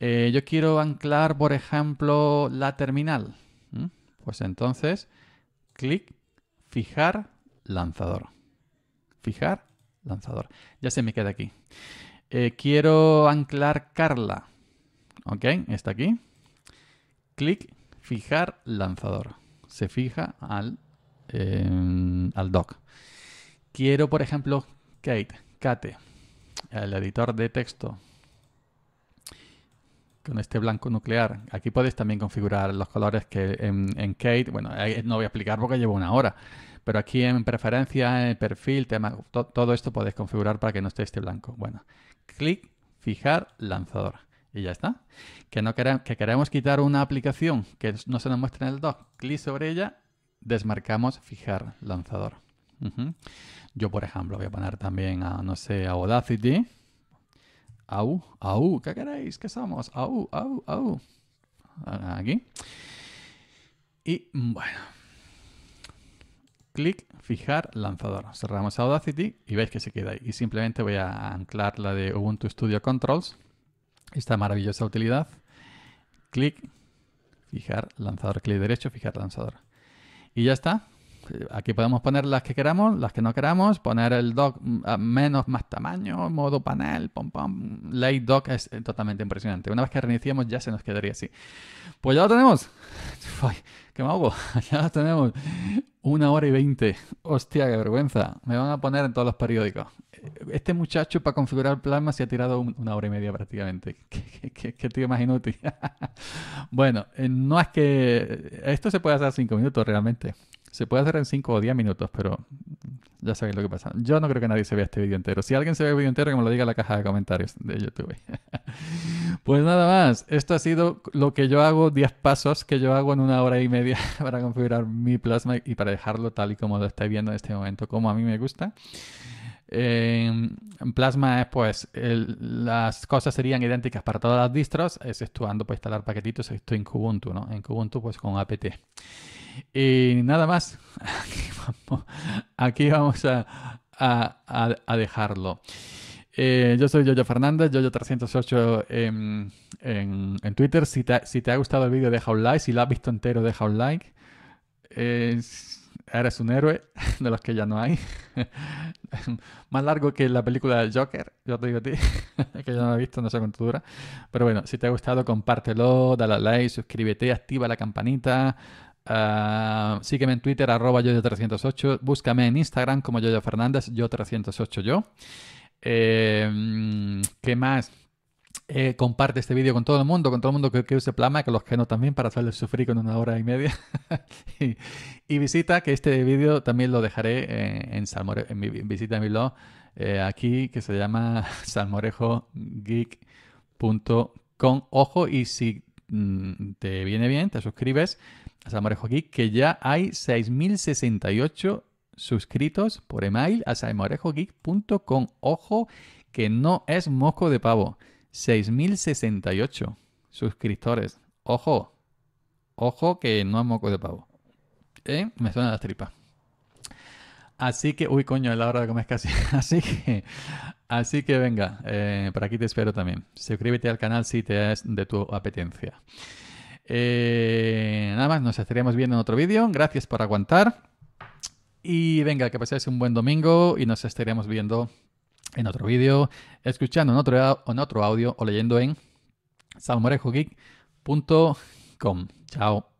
Eh, yo quiero anclar, por ejemplo, la terminal. ¿Mm? Pues entonces, clic, fijar lanzador. Fijar lanzador. Ya se me queda aquí. Eh, quiero anclar Carla. Ok, está aquí. Clic, fijar lanzador. Se fija al, em, doc. Quiero, por ejemplo, Kate, Kate, el editor de texto con este blanco nuclear. Aquí puedes también configurar los colores que em, en, Kate, bueno, no voy a explicar porque llevo una hora, pero aquí en preferencia, en perfil, tema, todo esto puedes configurar para que no esté este blanco. Bueno, clic, fijar lanzador. Y ya está. Que, no queremos, que queremos quitar una aplicación que no se nos muestra en el doc, clic sobre ella, desmarcamos fijar lanzador. Yo, por ejemplo, voy a poner también a, no sé, a Audacity. Au, au, ¿qué queréis? ¿Qué somos? Au, au, au. Aquí. Y bueno, clic, fijar lanzador. Cerramos Audacity y veis que se queda ahí. Y simplemente voy a anclar la de Ubuntu Studio Controls, esta maravillosa utilidad. Clic, fijar lanzador, clic derecho, fijar lanzador. Y ya está. Eh, aquí podemos poner las que queramos, las que no queramos, poner el dock mm, a menos, más tamaño, modo panel, pom pom. Late dock es eh, totalmente impresionante. Una vez que reiniciemos ya se nos quedaría así. Pues ya lo tenemos. (laughs) ¡Qué (laughs) Ya lo tenemos. Una hora y veinte. Hostia, qué vergüenza. Me van a poner en todos los periódicos. Eh, este muchacho para configurar el Plasma se ha tirado una hora y media prácticamente. (laughs) Qué, qué, tío más inútil. bueno, no es que... Esto se puede hacer cinco minutos realmente. Se puede hacer en 5 o 10 minutos, pero ya sabéis lo que pasa. Yo no creo que nadie se vea este vídeo entero. Si alguien se ve el vídeo entero, que me lo diga en la caja de comentarios de YouTube. (laughs) pues nada más, esto ha sido lo que yo hago, 10 pasos que yo hago en una hora y media (laughs) para configurar mi plasma y para dejarlo tal y como lo estáis viendo en este momento, como a mí me gusta. en em, Plasma es pues las cosas serían idénticas para todas las distros, exceptuando pues instalar paquetitos, esto en Kubuntu, ¿no? En Kubuntu pues con apt. Y eh, nada más, (laughs) aquí vamos, a, dejarlo. Eh, yo soy Yoyo Fernández, Yoyo308 en, Twitter. Si te, si te ha gustado el vídeo, deja un like. Si lo has visto entero, deja un like. eres un héroe (laughs) de los que ya no hay. (laughs) Más largo que la película del Joker, yo te digo a ti, que yo no la he visto, no sé cuánto dura. Pero bueno, si te ha gustado, compártelo, dale a like, suscríbete, activa la campanita. Ah, sígueme en Twitter, arroba yoyo308. Búscame en Instagram como yoyo Fernández, yo308 yo. Eh, ¿Qué más? Eh, comparte este vídeo con todo el mundo, con todo el mundo que, use Plama, que los que no también, para hacerles sufrir con una hora y media. (laughs) y, visita, que este vídeo también lo dejaré eh, en, en, mi, visita mi blog aquí, que se llama (laughs) salmorejogeek.com. Ojo, y si mm, te viene bien, te suscribes a Samorejo Geek, que ya hay 6.068 suscritos por email a samorejogeek.com. Ojo, que no es moco de pavo. 6.068 suscriptores. Ojo, ojo que no es moco de pavo. Eh, me suena las tripas. Así que, uy, coño, es la hora de comer casi. (laughs) Así que, así que venga, eh, por aquí te espero también. Suscríbete al canal si te es de tu apetencia. Eh, nada más, nos estaremos viendo en otro vídeo. Gracias por aguantar. Y venga, que paséis un buen domingo y nos estaremos viendo en otro vídeo, escuchando en otro, en otro audio o leyendo en salmorejogeek.com. Chao.